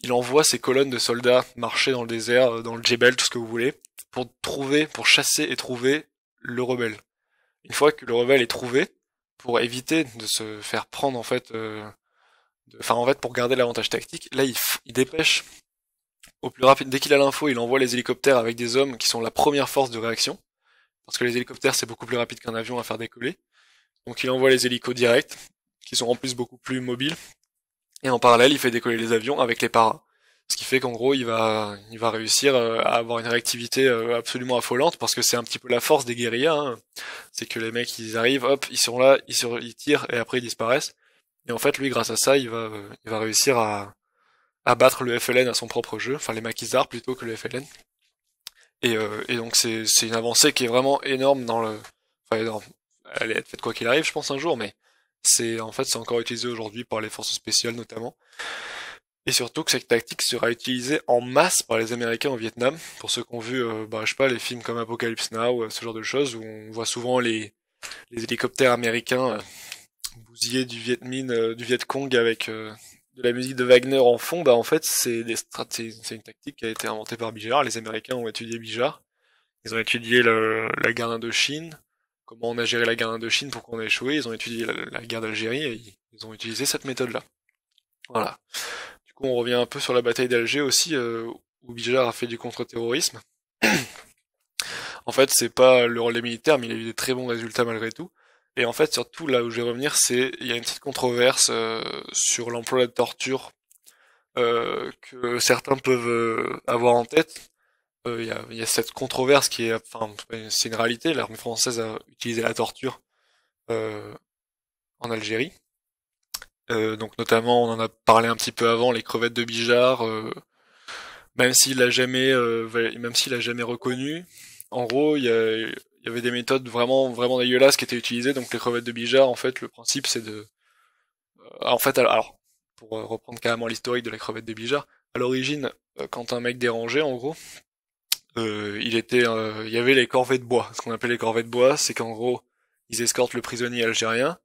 il envoie ses colonnes de soldats marcher dans le désert, euh, dans le Djebel, tout ce que vous voulez, pour trouver, pour chasser et trouver le rebelle. Une fois que le rebelle est trouvé, pour éviter de se faire prendre en fait, euh, de... enfin en fait pour garder l'avantage tactique, là il, il dépêche au plus rapide. Dès qu'il a l'info, il envoie les hélicoptères avec des hommes qui sont la première force de réaction, parce que les hélicoptères c'est beaucoup plus rapide qu'un avion à faire décoller. Donc il envoie les hélicos directs, qui sont en plus beaucoup plus mobiles. Et en parallèle, il fait décoller les avions avec les paras. Ce qui fait qu'en gros, il va, il va réussir euh, à avoir une réactivité euh, absolument affolante parce que c'est un petit peu la force des guerriers. Hein. C'est que les mecs, ils arrivent, hop, ils sont là, ils, tirent et après ils disparaissent. Et en fait, lui, grâce à ça, il va, euh, il va réussir à, à battre le FLN à son propre jeu, enfin les maquisards plutôt que le FLN. Et, et donc c'est, c'est une avancée qui est vraiment énorme dans le, enfin énorme. Elle est faite quoi qu'il arrive, je pense un jour, mais c'est en fait c'est encore utilisé aujourd'hui par les forces spéciales notamment. Et surtout que cette tactique sera utilisée en masse par les Américains au Vietnam. Pour ceux qui ont vu, euh, bah, je sais pas, les films comme Apocalypse Now, euh, ce genre de choses, où on voit souvent les, hélicoptères américains euh, bousiller du Viet Minh, du Viet avec de la musique de Wagner en fond. Bah en fait, c'est c'est une tactique qui a été inventée par Bijar. Les Américains ont étudié Bijar, Ils ont étudié la guerre d'Indochine, comment on a géré la guerre d'Indochine, pourquoi on a échoué. Ils ont étudié la, guerre d'Algérie et ils, ils ont utilisé cette méthode-là. Voilà on revient un peu sur la bataille d'Alger aussi, euh, où Bijar a fait du contre-terrorisme. en fait, c'est pas le relais militaire, mais il a eu des très bons résultats malgré tout. Et en fait, surtout là où je vais revenir, c'est il y a une petite controverse euh, sur l'emploi de la torture euh, que certains peuvent avoir en tête. Il y a, y, a, cette controverse qui est, enfin, c'est une réalité. L'armée française a utilisé la torture en Algérie. Euh, donc notamment, on en a parlé un petit peu avant, les crevettes de Bijard, euh, même s'il l'a jamais, euh, même s'il a jamais reconnu. En gros, il y, avait des méthodes vraiment, vraiment dégueulasses qui étaient utilisées. Donc les crevettes de Bijard, en fait, le principe c'est de, en fait, alors pour reprendre carrément l'historique de la crevette de Bijard, à l'origine, quand un mec dérangeait, en gros, il était, il y avait les corvées de bois. Ce qu'on appelle les corvées de bois, c'est qu'en gros, ils escortent le prisonnier algérien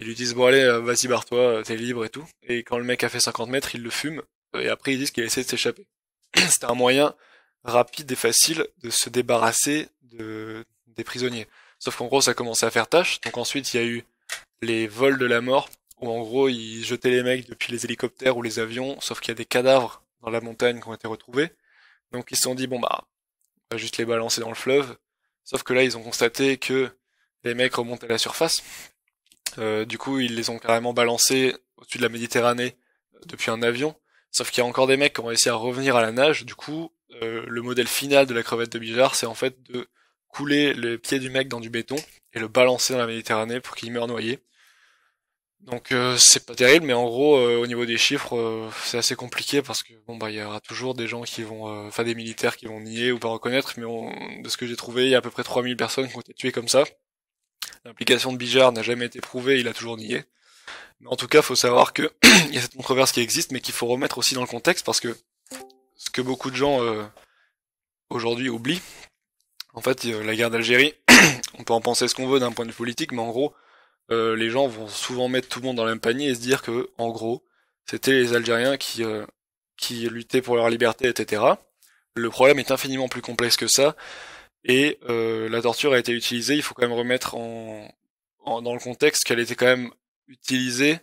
ils lui disent bon allez euh, vas-y barre-toi, euh, t'es libre et tout. Et quand le mec a fait 50 mètres, il le fume euh, et après ils disent qu'il a essayé de s'échapper. C'était un moyen rapide et facile de se débarrasser de, des prisonniers. Sauf qu'en gros ça commençait à faire tâche. Donc ensuite il y a eu les vols de la mort où en gros ils jetaient les mecs depuis les hélicoptères ou les avions. Sauf qu'il y a des cadavres dans la montagne qui ont été retrouvés. Donc ils se sont dit bon bah on va juste les balancer dans le fleuve. Sauf que là ils ont constaté que les mecs remontaient à la surface euh, du coup, ils les ont carrément balancés au-dessus de la Méditerranée euh, depuis un avion. Sauf qu'il y a encore des mecs qui ont réussi à revenir à la nage. Du coup, euh, le modèle final de la crevette de Bijar c'est en fait de couler le pied du mec dans du béton et le balancer dans la Méditerranée pour qu'il meure noyé. Donc c'est pas terrible, mais en gros au niveau des chiffres c'est assez compliqué parce que bon bah il y aura toujours des gens qui vont, enfin des militaires qui vont nier ou pas reconnaître, mais on, de ce que j'ai trouvé il y a à peu près 3000 personnes qui ont été tuées comme ça. L'implication de Bijar n'a jamais été prouvée, il a toujours nié. Mais en tout cas, faut savoir que il y a cette controverse qui existe, mais qu'il faut remettre aussi dans le contexte parce que ce que beaucoup de gens euh, aujourd'hui oublient, en fait, euh, la guerre d'Algérie, on peut en penser ce qu'on veut d'un point de vue politique, mais en gros, euh, les gens vont souvent mettre tout le monde dans le même panier et se dire que, en gros, c'était les Algériens qui qui luttaient pour leur liberté, etc. Le problème est infiniment plus complexe que ça. Et euh, la torture a été utilisée, il faut quand même remettre en, dans le contexte qu'elle était quand même utilisée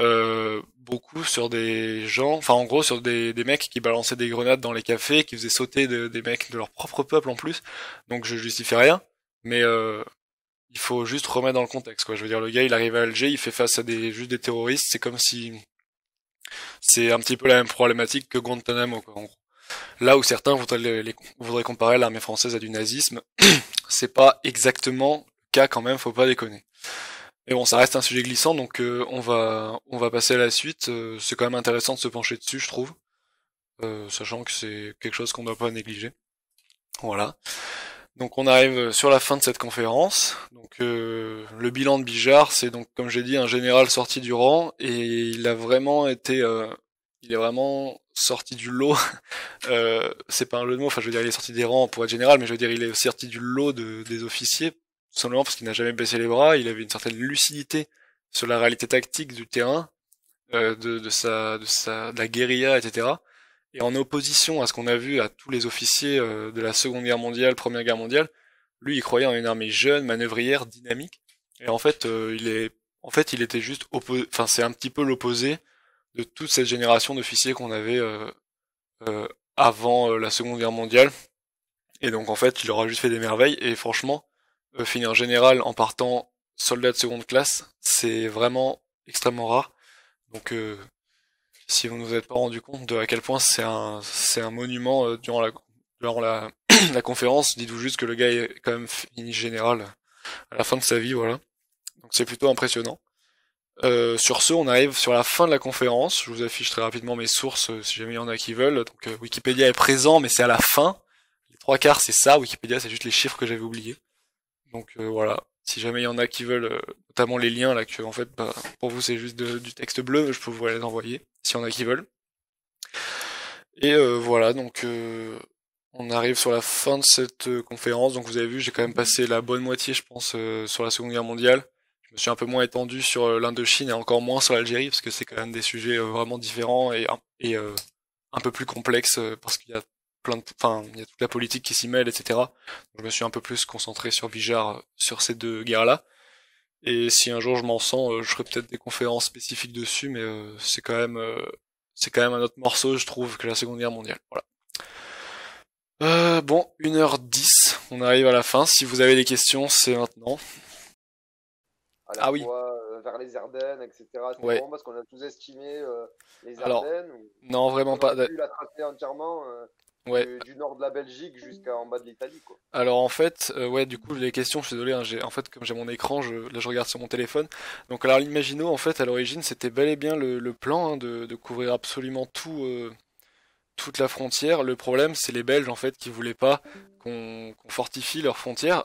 euh, beaucoup sur des gens, enfin en gros sur des, mecs qui balançaient des grenades dans les cafés, qui faisaient sauter des mecs de leur propre peuple en plus. Donc je justifie rien, mais euh, il faut juste remettre dans le contexte. Quoi. Je veux dire, le gars il arrive à Alger, il fait face à des juste des terroristes, c'est comme si c'est un petit peu la même problématique que Guantanamo. Quoi, Là où certains voudraient, comparer l'armée française à du nazisme, c'est pas exactement le cas quand même, faut pas déconner. Mais bon, ça reste un sujet glissant, donc euh, on va on va passer à la suite. Euh, c'est quand même intéressant de se pencher dessus, je trouve, euh, sachant que c'est quelque chose qu'on ne doit pas négliger. Voilà. Donc on arrive sur la fin de cette conférence. Donc le bilan de Bijar, c'est donc comme j'ai dit un général sorti du rang et il a vraiment été il est vraiment sorti du lot. Euh, c'est pas un jeu de mots, enfin je veux dire il est sorti des rangs pour être général, mais je veux dire il est sorti du lot des officiers, tout simplement parce qu'il n'a jamais baissé les bras, il avait une certaine lucidité sur la réalité tactique du terrain, euh, de, sa, de, sa, de la guérilla, etc. Et en opposition à ce qu'on a vu à tous les officiers euh, de la Seconde Guerre mondiale, Première Guerre mondiale, lui il croyait en une armée jeune, manœuvrière, dynamique. Et en fait il est, en fait il était juste, enfin c'est un petit peu l'opposé de toute cette génération d'officiers qu'on avait euh, euh, avant euh, la Seconde Guerre mondiale. Et donc en fait, il aura juste fait des merveilles. Et franchement, finir général en partant soldat de seconde classe, c'est vraiment extrêmement rare. Donc si vous ne vous êtes pas rendu compte de à quel point c'est un, c'est un monument durant la, durant la, la conférence, dites-vous juste que le gars est quand même fini général à la fin de sa vie, voilà. Donc c'est plutôt impressionnant. Euh, sur ce, on arrive sur la fin de la conférence. Je vous affiche très rapidement mes sources euh, si jamais il y en a qui veulent. Donc euh, Wikipédia est présent, mais c'est à la fin. Les trois quarts, c'est ça. Wikipédia, c'est juste les chiffres que j'avais oubliés. Donc voilà. Si jamais il y en a qui veulent, notamment les liens là, que en fait, bah, pour vous c'est juste du texte bleu, je peux vous les envoyer si y en a qui veulent. Et voilà, donc on arrive sur la fin de cette conférence. Donc vous avez vu, j'ai quand même passé la bonne moitié, je pense, sur la Seconde Guerre mondiale je me suis un peu moins étendu sur euh, l'Indochine et encore moins sur l'Algérie parce que c'est quand même des sujets euh, vraiment différents et, un euh, peu plus complexes parce qu'il y a plein de, enfin, il y a toute la politique qui s'y mêle, etc. je me suis un peu plus concentré sur Bijar, sur ces deux guerres-là. Et si un jour je m'en sens, je ferai peut-être des conférences spécifiques dessus, mais c'est quand même, c'est quand même un autre morceau, je trouve, que la Seconde Guerre mondiale. Voilà. Euh, bon, 1h10, on arrive à la fin. Si vous avez des questions, c'est maintenant à ah, oui. Euh, vers les Ardennes, etc. C'est parce qu'on a tous estimé euh, les Ardennes. non, vraiment pas. On a pu la tracer entièrement. Euh, du, nord de la Belgique jusqu'en bas de l'Italie. Quoi. Alors en fait, ouais, du coup les questions, je suis désolé, hein, j'ai, en fait comme j'ai mon écran, je, là je regarde sur mon téléphone. Donc alors l'Imagino, en fait à l'origine c'était bel et bien le, plan hein, de, couvrir absolument tout, toute la frontière. Le problème c'est les Belges en fait qui voulaient pas qu'on, fortifie leurs frontières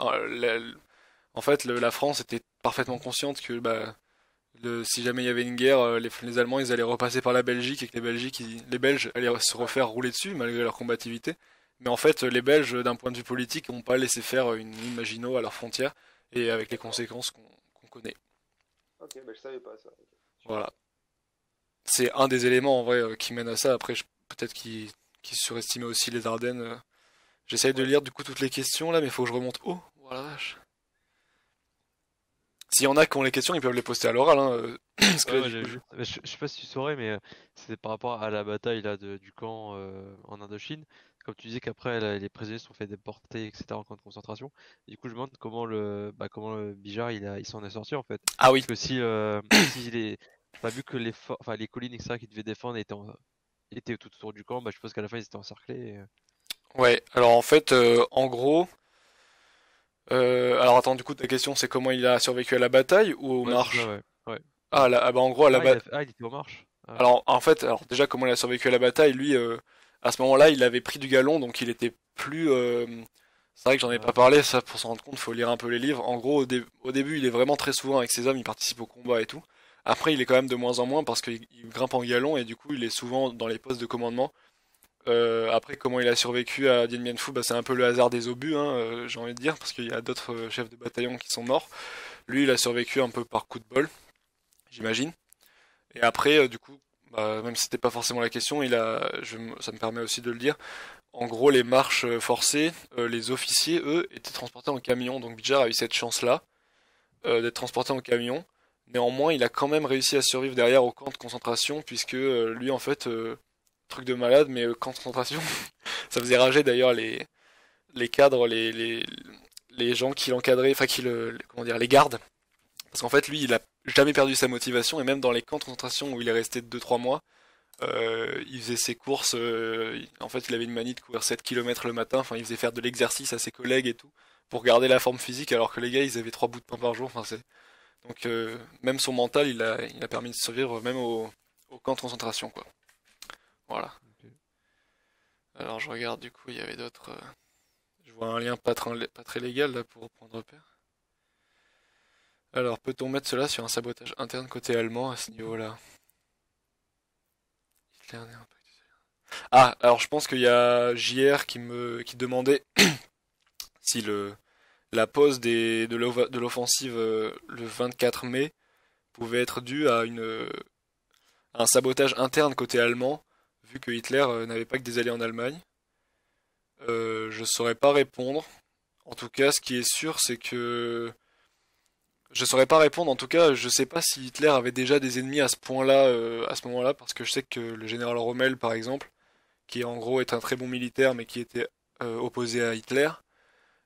en fait, la France était parfaitement consciente que bah, le, si jamais il y avait une guerre, euh, les, Allemands ils allaient repasser par la Belgique et que les, les Belges allaient se refaire rouler dessus malgré leur combativité. Mais en fait, les Belges, d'un point de vue politique, n'ont pas laissé faire une imaginot à leurs frontières et avec les conséquences qu'on connaît. Ok, mais bah, je savais pas ça. Voilà. C'est un des éléments en vrai euh, qui mène à ça. Après, peut-être qu'ils surestimaient aussi les Ardennes. Euh. J'essaye de lire du coup toutes les questions là, mais il faut que je remonte haut. Oh, oh voilà, vache. S'il y en a qui ont les questions, ils peuvent les poster à l'oral. je... sais pas si tu saurais, mais euh, c'est par rapport à la bataille là, du camp euh, en Indochine. Comme tu disais qu'après les prisonniers sont fait déporter, etc. en camp de concentration. du coup, je me demande comment le, bah, comment le Bijar il, il s'en est sorti en fait. Ah oui. Parce que si, il euh, est les... vu que les, les collines, etc. qui devait défendre étaient, tout autour du camp, bah, je pense qu'à la fin ils étaient encerclés. Ouais. Alors en fait, en gros. Euh, alors attends, du coup, ta question c'est comment il a survécu à la bataille ou aux marches ah, ah, bah en gros, à la ah, bataille. Ah, il était aux marches. Ah. Alors en fait, alors déjà comment il a survécu à la bataille, lui, euh, à ce moment-là, il avait pris du galon, donc il était plus. Euh, c'est vrai que j'en ai pas parlé, ça pour s'en rendre compte, faut lire un peu les livres. En gros, au, au, début, il est vraiment très souvent avec ses hommes, il participe au combat et tout. Après, il est quand même de moins en moins parce qu'il grimpe en galon et du coup, il est souvent dans les postes de commandement. Euh, après, comment il a survécu à Dien Bien Phu, bah, c'est un peu le hasard des obus, hein, euh, j'ai envie de dire, parce qu'il y a d'autres euh, chefs de bataillon qui sont morts. Lui, il a survécu un peu par coup de bol, j'imagine. Et après, du coup, bah, même si c'était pas forcément la question, il a, ça me permet aussi de le dire. En gros, les marches forcées, les officiers, eux, étaient transportés en camion. Donc Bijar a eu cette chance-là d'être transporté en camion. Néanmoins, il a quand même réussi à survivre derrière au camp de concentration, puisque lui, en fait, euh, Truc de malade, mais euh, concentration. ça faisait rager d'ailleurs les, les cadres, les, les, les gens qui l'encadraient, enfin qui le, comment dire, les gardes. Parce qu'en fait, lui, il a jamais perdu sa motivation, et même dans les camps de concentration où il est resté 2-3 mois, euh, il faisait ses courses, euh, en fait, il avait une manie de courir 7 km le matin, enfin, il faisait faire de l'exercice à ses collègues et tout, pour garder la forme physique, alors que les gars, ils avaient 3 bouts de pain par jour, enfin, c'est... Donc, même son mental, il a, il a permis de survivre, même au, au camp de concentration, quoi. Voilà. Alors je regarde du coup, il y avait d'autres. Euh, je vois un lien pas, pas très légal là pour prendre repère. Alors peut-on mettre cela sur un sabotage interne côté allemand à ce niveau-là ah, alors je pense qu'il y a JR qui me qui demandait si le la pause des, de l'offensive euh, le 24 mai pouvait être due à une euh, à un sabotage interne côté allemand vu que Hitler euh, n'avait pas que des alliés en Allemagne. Euh, je ne saurais pas répondre. En tout cas, ce qui est sûr, c'est que je ne saurais pas répondre. En tout cas, je ne sais pas si Hitler avait déjà des ennemis à ce point-là, euh, à ce moment-là, parce que je sais que le général Rommel, par exemple, qui en gros est un très bon militaire, mais qui était opposé à Hitler,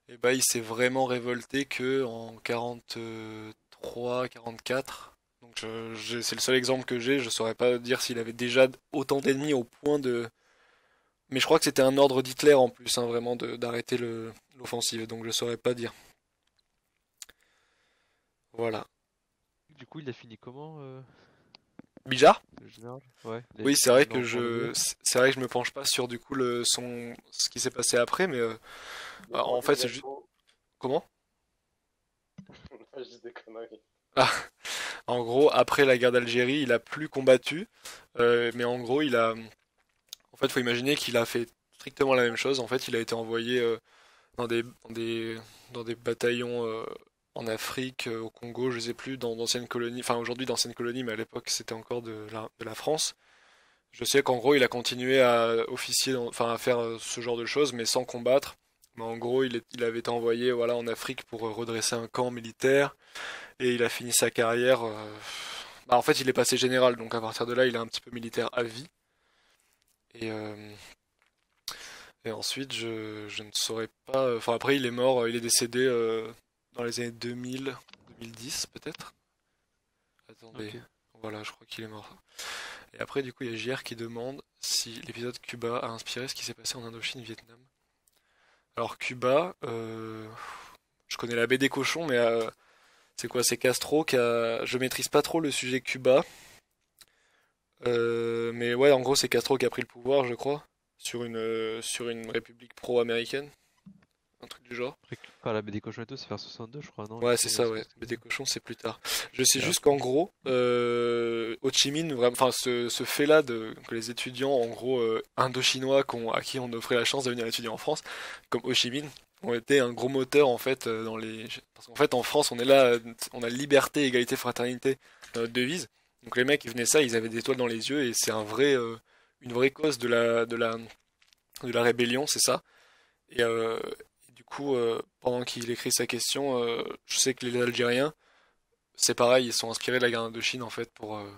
eh ben, il s'est vraiment révolté qu'en en 43, 44, euh, c'est le seul exemple que j'ai. Je saurais pas dire s'il avait déjà autant d'ennemis au point de. Mais je crois que c'était un ordre d'Hitler en plus, hein, vraiment, d'arrêter l'offensive. Donc je saurais pas dire. Voilà. Du coup, il a fini comment euh, Bijar Oui, c'est vrai que je, c'est vrai que je me penche pas sur du coup le son, ce qui s'est passé après, mais euh, bah, en fait, c'est juste. Comment Je des conneries. Ah, en gros, après la guerre d'Algérie, il a plus combattu, euh, mais en gros, il a. En fait, faut imaginer qu'il a fait strictement la même chose. En fait, il a été envoyé euh, dans, des, dans, des, bataillons euh, en Afrique, au Congo, je sais plus, dans d'anciennes colonies. Enfin, aujourd'hui, d'anciennes colonies, mais à l'époque, c'était encore de la, de la France. Je sais qu'en gros, il a continué à officier, enfin, à faire ce genre de choses, mais sans combattre mais en gros, il, avait été envoyé voilà, en Afrique pour euh, redresser un camp militaire. Et il a fini sa carrière. Euh, bah, en fait, il est passé général, donc à partir de là, il est un petit peu militaire à vie. Et, euh, ensuite, je, ne saurais pas. Enfin, après, il est mort, il est décédé dans les années 2000, 2010 peut-être. Attendez. Voilà, je crois qu'il est mort. Et après, du coup, il y a JR qui demande si l'épisode Cuba a inspiré ce qui s'est passé en Indochine, Vietnam. Alors Cuba, euh, je connais la baie des cochons, mais euh, c'est quoi C'est Castro qui a... Je maîtrise pas trop le sujet Cuba. Euh, mais ouais, en gros, c'est Castro qui a pris le pouvoir, je crois, sur une, sur une république pro-américaine un truc du genre. la BD Cochon et tout, c'est vers 62, je crois, non Ouais, c'est ça, ouais. BD Cochon, c'est plus tard. Je sais juste qu'en gros, euh, Ho Chi Minh, enfin, ce, ce fait-là que les étudiants, en gros, euh, Indochinois indo-chinois à qui on offrait la chance de venir étudier en France, comme Ho Chi Minh, ont été un gros moteur, en fait, euh, dans les. Parce qu'en fait, en France, on est là, on a liberté, égalité, fraternité, notre devise. Donc les mecs, ils venaient ça, ils avaient des étoiles dans les yeux, et c'est un vrai, euh, une vraie cause de la, de la, de la rébellion, c'est ça. Et, coup, euh, pendant qu'il écrit sa question, euh, je sais que les Algériens, c'est pareil, ils sont inspirés de la guerre de Chine, en fait pour, euh,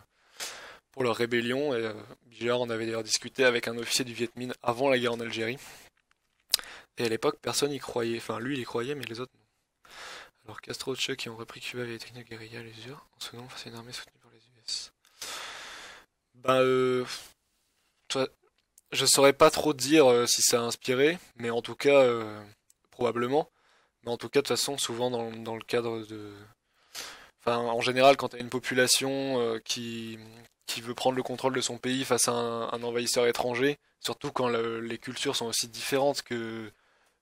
pour leur rébellion. Et bizarre en avait d'ailleurs discuté avec un officier du Viet Minh avant la guerre en Algérie. Et à l'époque, personne n'y croyait. Enfin, lui, il y croyait, mais les autres, non. Alors, Castro qui ont repris Cuba via les techniques guérilla à l'usure, en ce moment, face à une armée soutenue par les US. Ben, euh, toi, je saurais pas trop dire si ça a inspiré, mais en tout cas, probablement. Mais en tout cas, de toute façon, souvent dans, le cadre de. en général, quand tu as une population euh, qui, veut prendre le contrôle de son pays face à un, envahisseur étranger, surtout quand les cultures sont aussi différentes que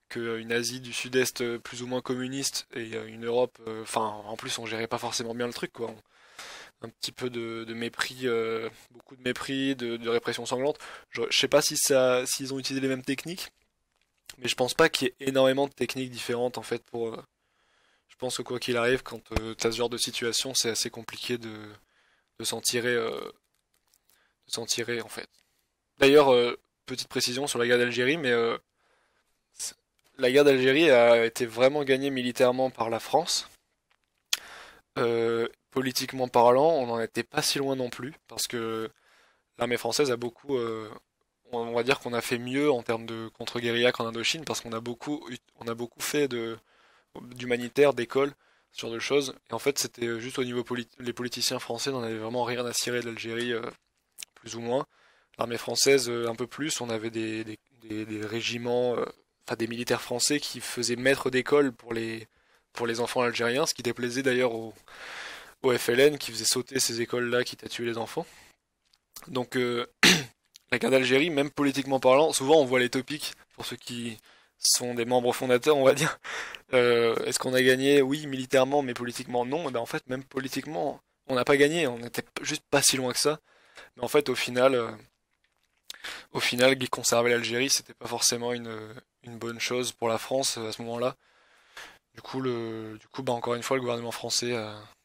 qu'une euh, Asie du Sud-Est euh, plus ou moins communiste et une Europe, enfin en plus on gérait pas forcément bien le truc quoi. un petit peu de, mépris, beaucoup de mépris, de, répression sanglante. Je, sais pas si ça, s'ils ont utilisé les mêmes techniques, mais je pense pas qu'il y ait énormément de techniques différentes en fait pour. Euh, je pense que quoi qu'il arrive, quand euh, t'as ce genre de situation, c'est assez compliqué de, de s'en tirer, euh, de s'en tirer en fait. D'ailleurs, petite précision sur la guerre d'Algérie, mais la guerre d'Algérie a été vraiment gagnée militairement par la France. politiquement parlant, on n'en était pas si loin non plus, parce que l'armée française a beaucoup, on va dire qu'on a fait mieux en termes de contre-guérilla qu'en Indochine parce qu'on a beaucoup, on a beaucoup fait de, d'humanitaire, d'école, ce genre de choses. Et en fait, c'était euh, juste au niveau politique les politiciens français n'en avaient vraiment rien à cirer de l'Algérie, euh, plus ou moins. L'armée française, euh, un peu plus. On avait des, régiments, enfin des militaires français qui faisaient maître d'école pour les, pour les enfants algériens, ce qui déplaisait d'ailleurs au, FLN qui faisait sauter ces écoles-là qui tué les enfants. Donc la guerre d'Algérie, même politiquement parlant, souvent on voit les topics pour ceux qui sont des membres fondateurs, on va dire. Euh, est-ce qu'on a gagné Oui, militairement, mais politiquement non. Et eh ben, en fait, même politiquement, on n'a pas gagné. On n'était juste pas si loin que ça. Mais en fait, au final, euh, au final, conserver l'Algérie, c'était pas forcément une, une, bonne chose pour la France euh, à ce moment-là. Du coup, le, du coup, bah encore une fois, le gouvernement français,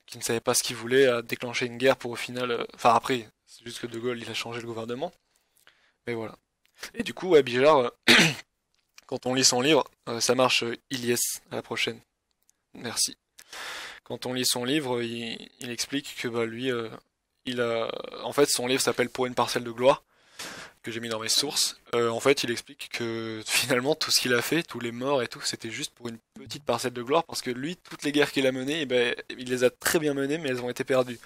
qui ne savait pas ce qu'il voulait, a déclenché une guerre pour au final, enfin après, c'est juste que De Gaulle, il a changé le gouvernement voilà. Et du coup, ouais, Bijard, quand on lit son livre, euh, ça marche euh, Ilias à la prochaine. Merci. Quand on lit son livre, euh, il, explique que bah, lui, il a. En fait, son livre s'appelle Pour une parcelle de gloire, que j'ai mis dans mes sources. en fait, il explique que finalement, tout ce qu'il a fait, tous les morts et tout, c'était juste pour une petite parcelle de gloire, parce que lui, toutes les guerres qu'il a menées, eh ben, il les a très bien menées, mais elles ont été perdues.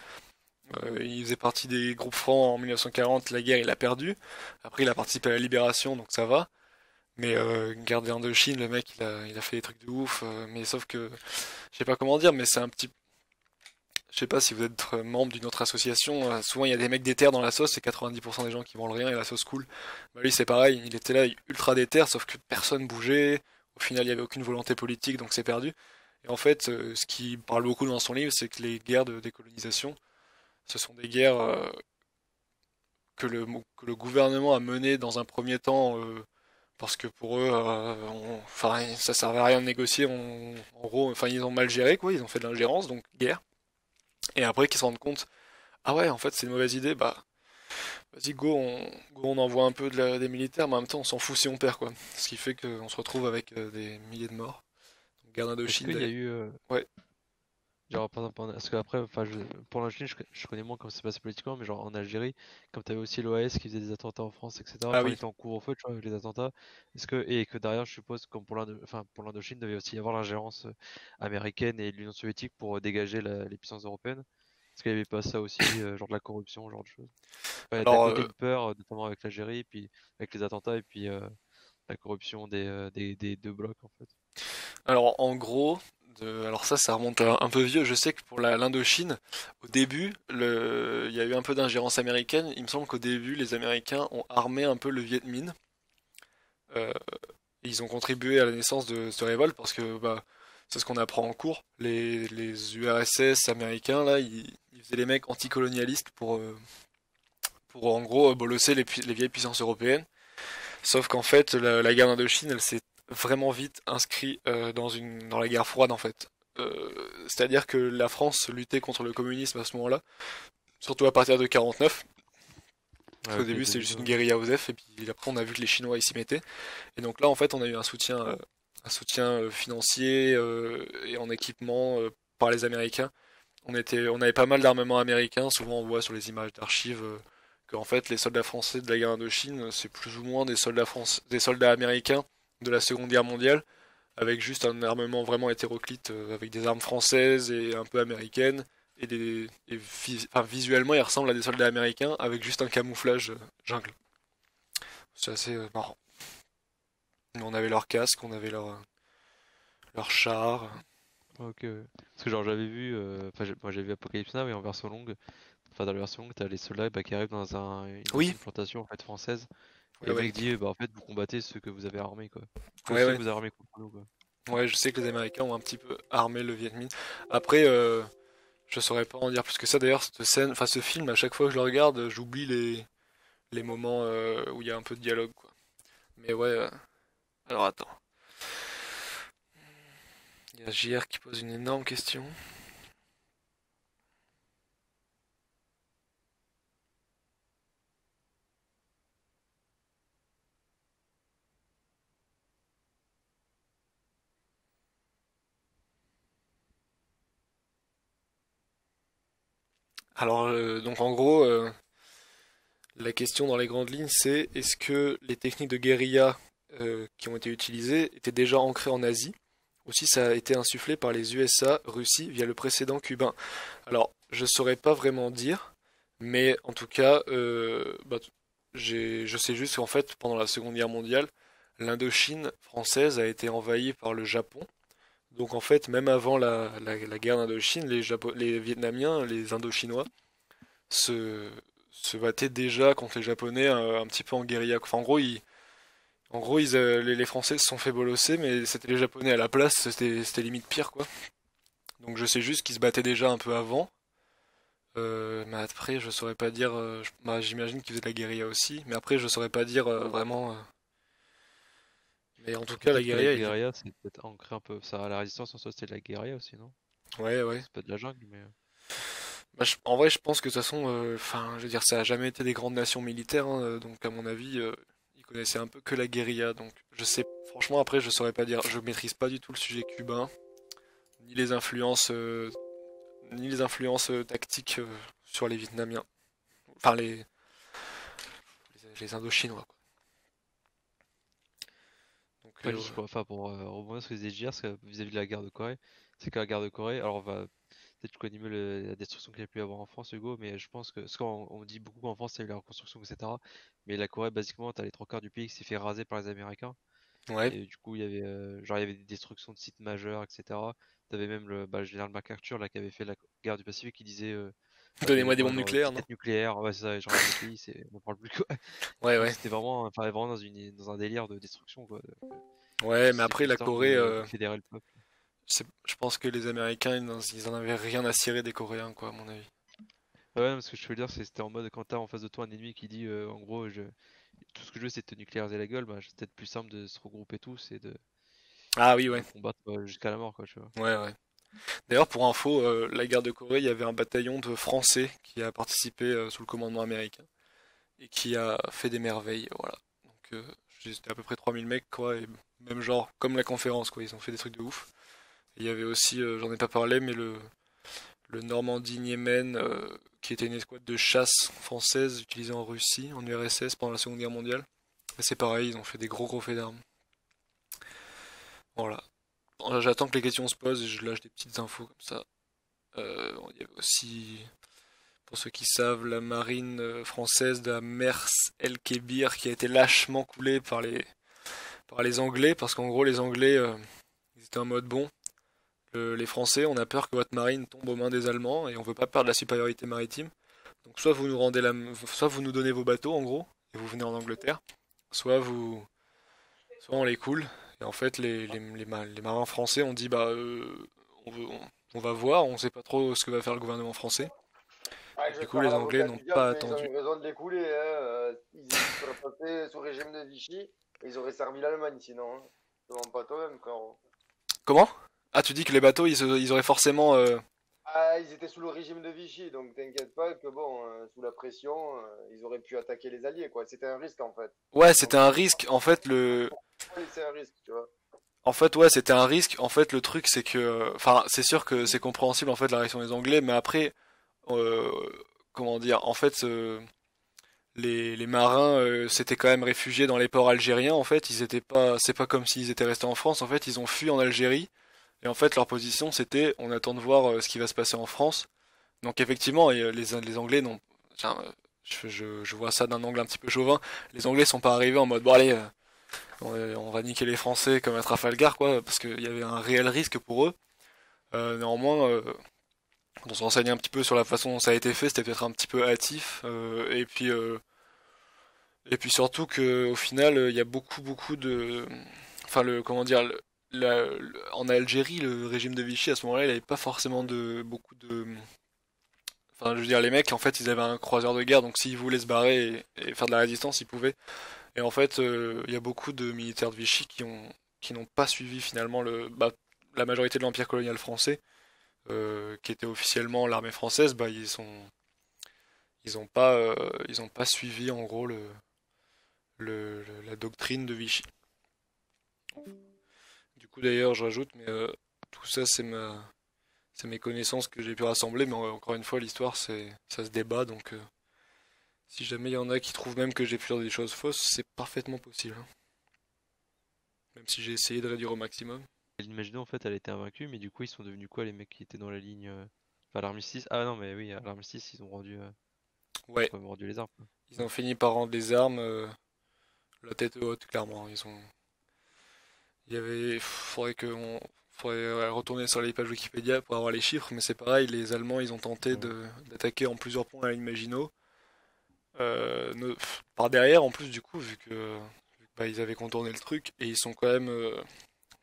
Euh, il faisait partie des groupes francs en 1940, la guerre il a perdu. Après il a participé à la libération, donc ça va. Mais euh, gardien de Chine, le mec il a, il a fait des trucs de ouf. Euh, mais sauf que, je sais pas comment dire, mais c'est un petit... Je sais pas si vous êtes membre d'une autre association, souvent il y a des mecs déter dans la sauce, c'est 90% des gens qui vendent rien et la sauce coule. Bah lui c'est pareil, il était là ultra déter, sauf que personne bougeait, au final il y avait aucune volonté politique, donc c'est perdu. Et en fait, ce qui parle beaucoup dans son livre, c'est que les guerres de décolonisation, ce sont des guerres euh, que, le, que, le, gouvernement a menées dans un premier temps euh, parce que pour eux, euh, on, ça servait à rien de négocier. en gros, enfin, ils ont mal géré, quoi. Ils ont fait de l'ingérence, donc guerre. Et après, qu'ils se rendent compte, ah ouais, en fait, c'est une mauvaise idée. Bah, vas-y, go, on, on envoie un peu de des militaires, mais en même temps, on s'en fout si on perd, quoi. Ce qui fait qu'on se retrouve avec des milliers de morts. Donc, guerre Il a eu. Genre, par exemple, parce qu'après, je, pour l'Algérie, je, connais moins comment ça passe passé politiquement, mais genre en Algérie, comme tu avais aussi l'OAS qui faisait des attentats en France, etc., ah oui. en au feu tu vois, avec les attentats, est-ce que, et que derrière, je suppose, comme pour l'Indochine, devait aussi y avoir l'ingérence euh, américaine et l'Union soviétique pour euh, dégager les puissances européennes Est-ce qu'il n'y avait pas ça aussi, euh, genre de la corruption, genre de choses ouais, Alors, une peur, notamment avec l'Algérie, puis avec les attentats, et puis la corruption des, des, des deux blocs, en fait. Alors en gros, alors ça, ça remonte un peu vieux. Je sais que pour l'Indochine, au début, il y a eu un peu d'ingérence américaine. Il me semble qu'au début, les Américains ont armé un peu le Viet Minh. Euh, ils ont contribué à la naissance de ce révolte parce que bah, c'est ce qu'on apprend en cours. Les, URSS américains, là, ils, faisaient les mecs anticolonialistes pour, euh, pour en gros bolosser les, vieilles puissances européennes. Sauf qu'en fait, la guerre d'Indochine, elle s'est vraiment vite inscrit euh, dans, une, dans la guerre froide en fait. Euh, c'est-à-dire que la France luttait contre le communisme à ce moment-là, surtout à partir de 49. Ah, au début c'est juste euh, une guérilla aux F, et puis après on a vu que les Chinois s'y mettaient. Et donc là en fait on a eu un soutien, un soutien financier et en équipement par les Américains. On, était, on avait pas mal d'armements américains, souvent on voit sur les images d'archives qu'en fait les soldats français de la guerre Chine c'est plus ou moins des soldats, français des soldats américains de la Seconde Guerre mondiale, avec juste un armement vraiment hétéroclite, euh, avec des armes françaises et un peu américaines. Et, des, visuellement, il ressemble à des soldats américains avec juste un camouflage euh, jungle. C'est assez euh, marrant. mais on avait leur casque, on avait leur, leur char. Ok, Parce que genre j'avais vu, moi j'ai vu Apocalypse Now et en version longue, enfin dans la version longue t'as les soldats bah, qui arrivent dans un, une oui. plantation française et mec dit, bah, en fait, vous combattez ceux que vous avez armés, quoi. Ouais, vous avez armés contre nous, quoi. Ouais, je sais que les Américains ont un petit peu armé le Viet Minh. Après, euh, je saurais pas en dire plus que ça. D'ailleurs, cette scène, enfin ce film, à chaque fois que je le regarde, j'oublie les, moments euh, où il y a un peu de dialogue, quoi. Mais ouais. Euh, alors attends. Il y a JR qui pose une énorme question. Alors, euh, donc en gros, euh, la question dans les grandes lignes, c'est est-ce que les techniques de guérilla euh, qui ont été utilisées étaient déjà ancrées en Asie Ou si ça a été insufflé par les USA, Russie, via le précédent cubain. Alors, je saurais pas vraiment dire, mais en tout cas, bah, je sais juste qu'en fait, pendant la Seconde Guerre mondiale, l'Indochine française a été envahie par le Japon, donc en fait, même avant la, guerre d'Indochine, les, Vietnamiens, les Indochinois se, battaient déjà contre les Japonais euh, un, petit peu en guérilla. en gros, euh, les, Français se sont fait bolosser, mais c'était les Japonais à la place, c'était limite pire quoi. Donc je sais juste qu'ils se battaient déjà un peu avant. Euh, mais après, je saurais pas dire. Bah, j'imagine qu'ils faisaient de la guérilla aussi. Mais après, je saurais pas dire vraiment et en tout cas, la guérilla. c'est peut-être ancré un peu. Ça, la résistance en soi, c'était de la guérilla aussi, non Ouais, ouais. C'est pas de la jungle, mais. Euh. Bah, en vrai, je pense que de toute façon, euh, enfin, je veux dire, ça a jamais été des grandes nations militaires, hein, euh, donc à mon avis, ils connaissaient un peu que la guérilla. Donc, je sais, franchement, après, je saurais pas dire. Je maîtrise pas du tout le sujet cubain, ni les influences, ni les influences tactiques sur les Vietnamiens, enfin les, les Indochinois. Quoi. Enfin, pour euh, rebondir sur ce que euh, vis-à-vis de la guerre de Corée, c'est que la guerre de Corée, alors va peut-être tu connais mieux la destruction qu'il y a pu avoir en France, Hugo, mais je pense que ce qu'on dit beaucoup en France, c'est la reconstruction, etc. Mais la Corée, basiquement, t'as les trois quarts du pays qui s'est fait raser par les Américains. Ouais. Et du coup, il y avait, euh, genre, il y avait des destructions de sites majeurs, etc. T'avais même bah, le, général MacArthur, là, qui avait fait la guerre du Pacifique, qui disait, Donnez-moi des bombes nucléaires, non Nucléaires, ouais, c'est ça, genre pays, c'est... on parle plus quoi. Ouais, ouais. C'était vraiment, enfin, vraiment dans, une, dans un délire de destruction quoi. Ouais, mais après la Corée. Euh, euh, le peuple. Je pense que les Américains, ils en avaient rien à cirer des Coréens quoi, à mon avis. Ouais, parce ce que je veux dire, c'était en mode quand t'as en face de toi un ennemi qui dit euh, en gros, je... tout ce que je veux c'est te nucléariser la gueule, bah, c'est peut-être plus simple de se regrouper tous et de. Ah oui, ouais. combattre jusqu'à la mort quoi, tu vois. Ouais, ouais. D'ailleurs, pour info, euh, la guerre de Corée, il y avait un bataillon de Français qui a participé euh, sous le commandement américain et qui a fait des merveilles. Voilà. Donc, c'était euh, à peu près 3000 mecs, quoi, et même genre, comme la conférence, quoi, ils ont fait des trucs de ouf. il y avait aussi, j'en ai pas parlé, mais le, le Normandie-Niemen, qui était une escouade de chasse française utilisée en Russie, en URSS, pendant la Seconde Guerre mondiale. Et c'est pareil, ils ont fait des gros gros faits d'armes. Voilà. J'attends que les questions se posent et je lâche des petites infos comme ça. il euh, y avait aussi, pour ceux qui savent, la marine euh, française de la Mers El Kébir qui a été lâchement coulée par les, par les Anglais, parce qu'en gros, les Anglais, euh, ils étaient en mode bon. les Français, on a peur que votre marine tombe aux mains des Allemands et on veut pas perdre la supériorité maritime. Donc soit vous nous rendez la, soit vous nous donnez vos bateaux en gros et vous venez en Angleterre, soit vous, soit on les coule et en fait, les, les, marins français ont dit bah, euh, on, va voir, on ne sait pas trop ce que va faire le gouvernement français. du coup, les Anglais n'ont pas attendu. Ils ont eu raison de découler. Hein. Euh, ils seraient passés sous régime de Vichy et ils auraient servi l'Allemagne sinon. Hein. Pas toi-même, Comment Ah, tu dis que les bateaux, ils, auraient forcément. Euh, ah, ils étaient sous le régime de Vichy, donc t'inquiète pas que bon, euh, sous la pression, euh, ils auraient pu attaquer les Alliés, quoi. C'était un risque en fait. Ouais, c'était un risque. En fait, le. En fait, ouais, c'était un risque. En fait, le truc, c'est que, enfin, c'est sûr que c'est compréhensible en fait la réaction des Anglais, mais après, euh, comment dire, en fait, les, les, marins s'étaient quand même réfugiés dans les ports algériens. En fait, ils étaient pas, c'est pas comme s'ils étaient restés en France. En fait, ils ont fui en Algérie. Et en fait, leur position, c'était on attend de voir euh, ce qui va se passer en France. Donc effectivement, euh, les, les Anglais n'ont... Euh, je, je, vois ça d'un angle un petit peu chauvin. Les Anglais sont pas arrivés en mode bon allez, on, va niquer les Français comme à Trafalgar quoi, parce qu'il y avait un réel risque pour eux. néanmoins, quand on se renseigne un petit peu sur la façon dont ça a été fait, c'était peut-être un petit peu hâtif. et puis et puis surtout que au final, il y a beaucoup beaucoup de, enfin le comment dire, en Algérie, le régime de Vichy à ce moment-là, il n'avait pas forcément de beaucoup de. Enfin, je veux dire, les mecs, en fait, ils avaient un croiseur de guerre, donc s'ils voulaient se barrer et, faire de la résistance, ils pouvaient. Et en fait, euh, il y a beaucoup de militaires de Vichy qui n'ont pas suivi finalement le bah, la majorité de l'empire colonial français, euh, qui était officiellement l'armée française, bah ils sont n'ont pas euh, pas suivi en gros la doctrine de Vichy d'ailleurs, je rajoute, mais euh, tout ça, c'est ma... mes connaissances que j'ai pu rassembler, mais encore une fois, l'histoire, c'est ça se débat, donc euh, si jamais il y en a qui trouvent même que j'ai pu dire des choses fausses, c'est parfaitement possible. Hein. Même si j'ai essayé de réduire au maximum. L'image en fait, elle était invaincue, mais du coup, ils sont devenus quoi, les mecs qui étaient dans la ligne euh, Enfin, l'armistice. Ah non, mais oui, à l'armistice, ils ont rendu. Ouais. Ils ont, rendu les armes. ils ont fini par rendre les armes la tête haute, clairement. Ils ont, il y avait, faudrait que retourner sur les pages Wikipédia pour avoir les chiffres, mais c'est pareil, les Allemands ils ont tenté d'attaquer en plusieurs points à l'imagino. Euh, par derrière en plus du coup vu que bah, ils avaient contourné le truc et ils sont quand même euh,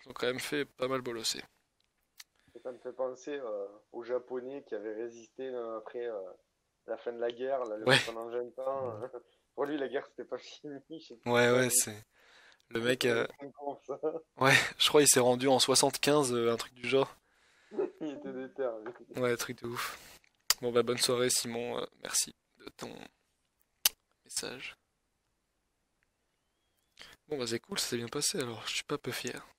ont quand même fait pas mal bolosser. Ça me fait penser euh, aux Japonais qui avaient résisté après la fin de la guerre, là, le pendant 20 ans. Pour lui la guerre c'était pas fini. ouais ouais c'est le mec. Euh, ouais, je crois il s'est rendu en 75, euh, un truc du genre. il était Ouais, truc de ouf. Bon bah bonne soirée Simon, euh, merci de ton message. Bon bah c'est cool, ça s'est bien passé alors, je suis pas peu fier.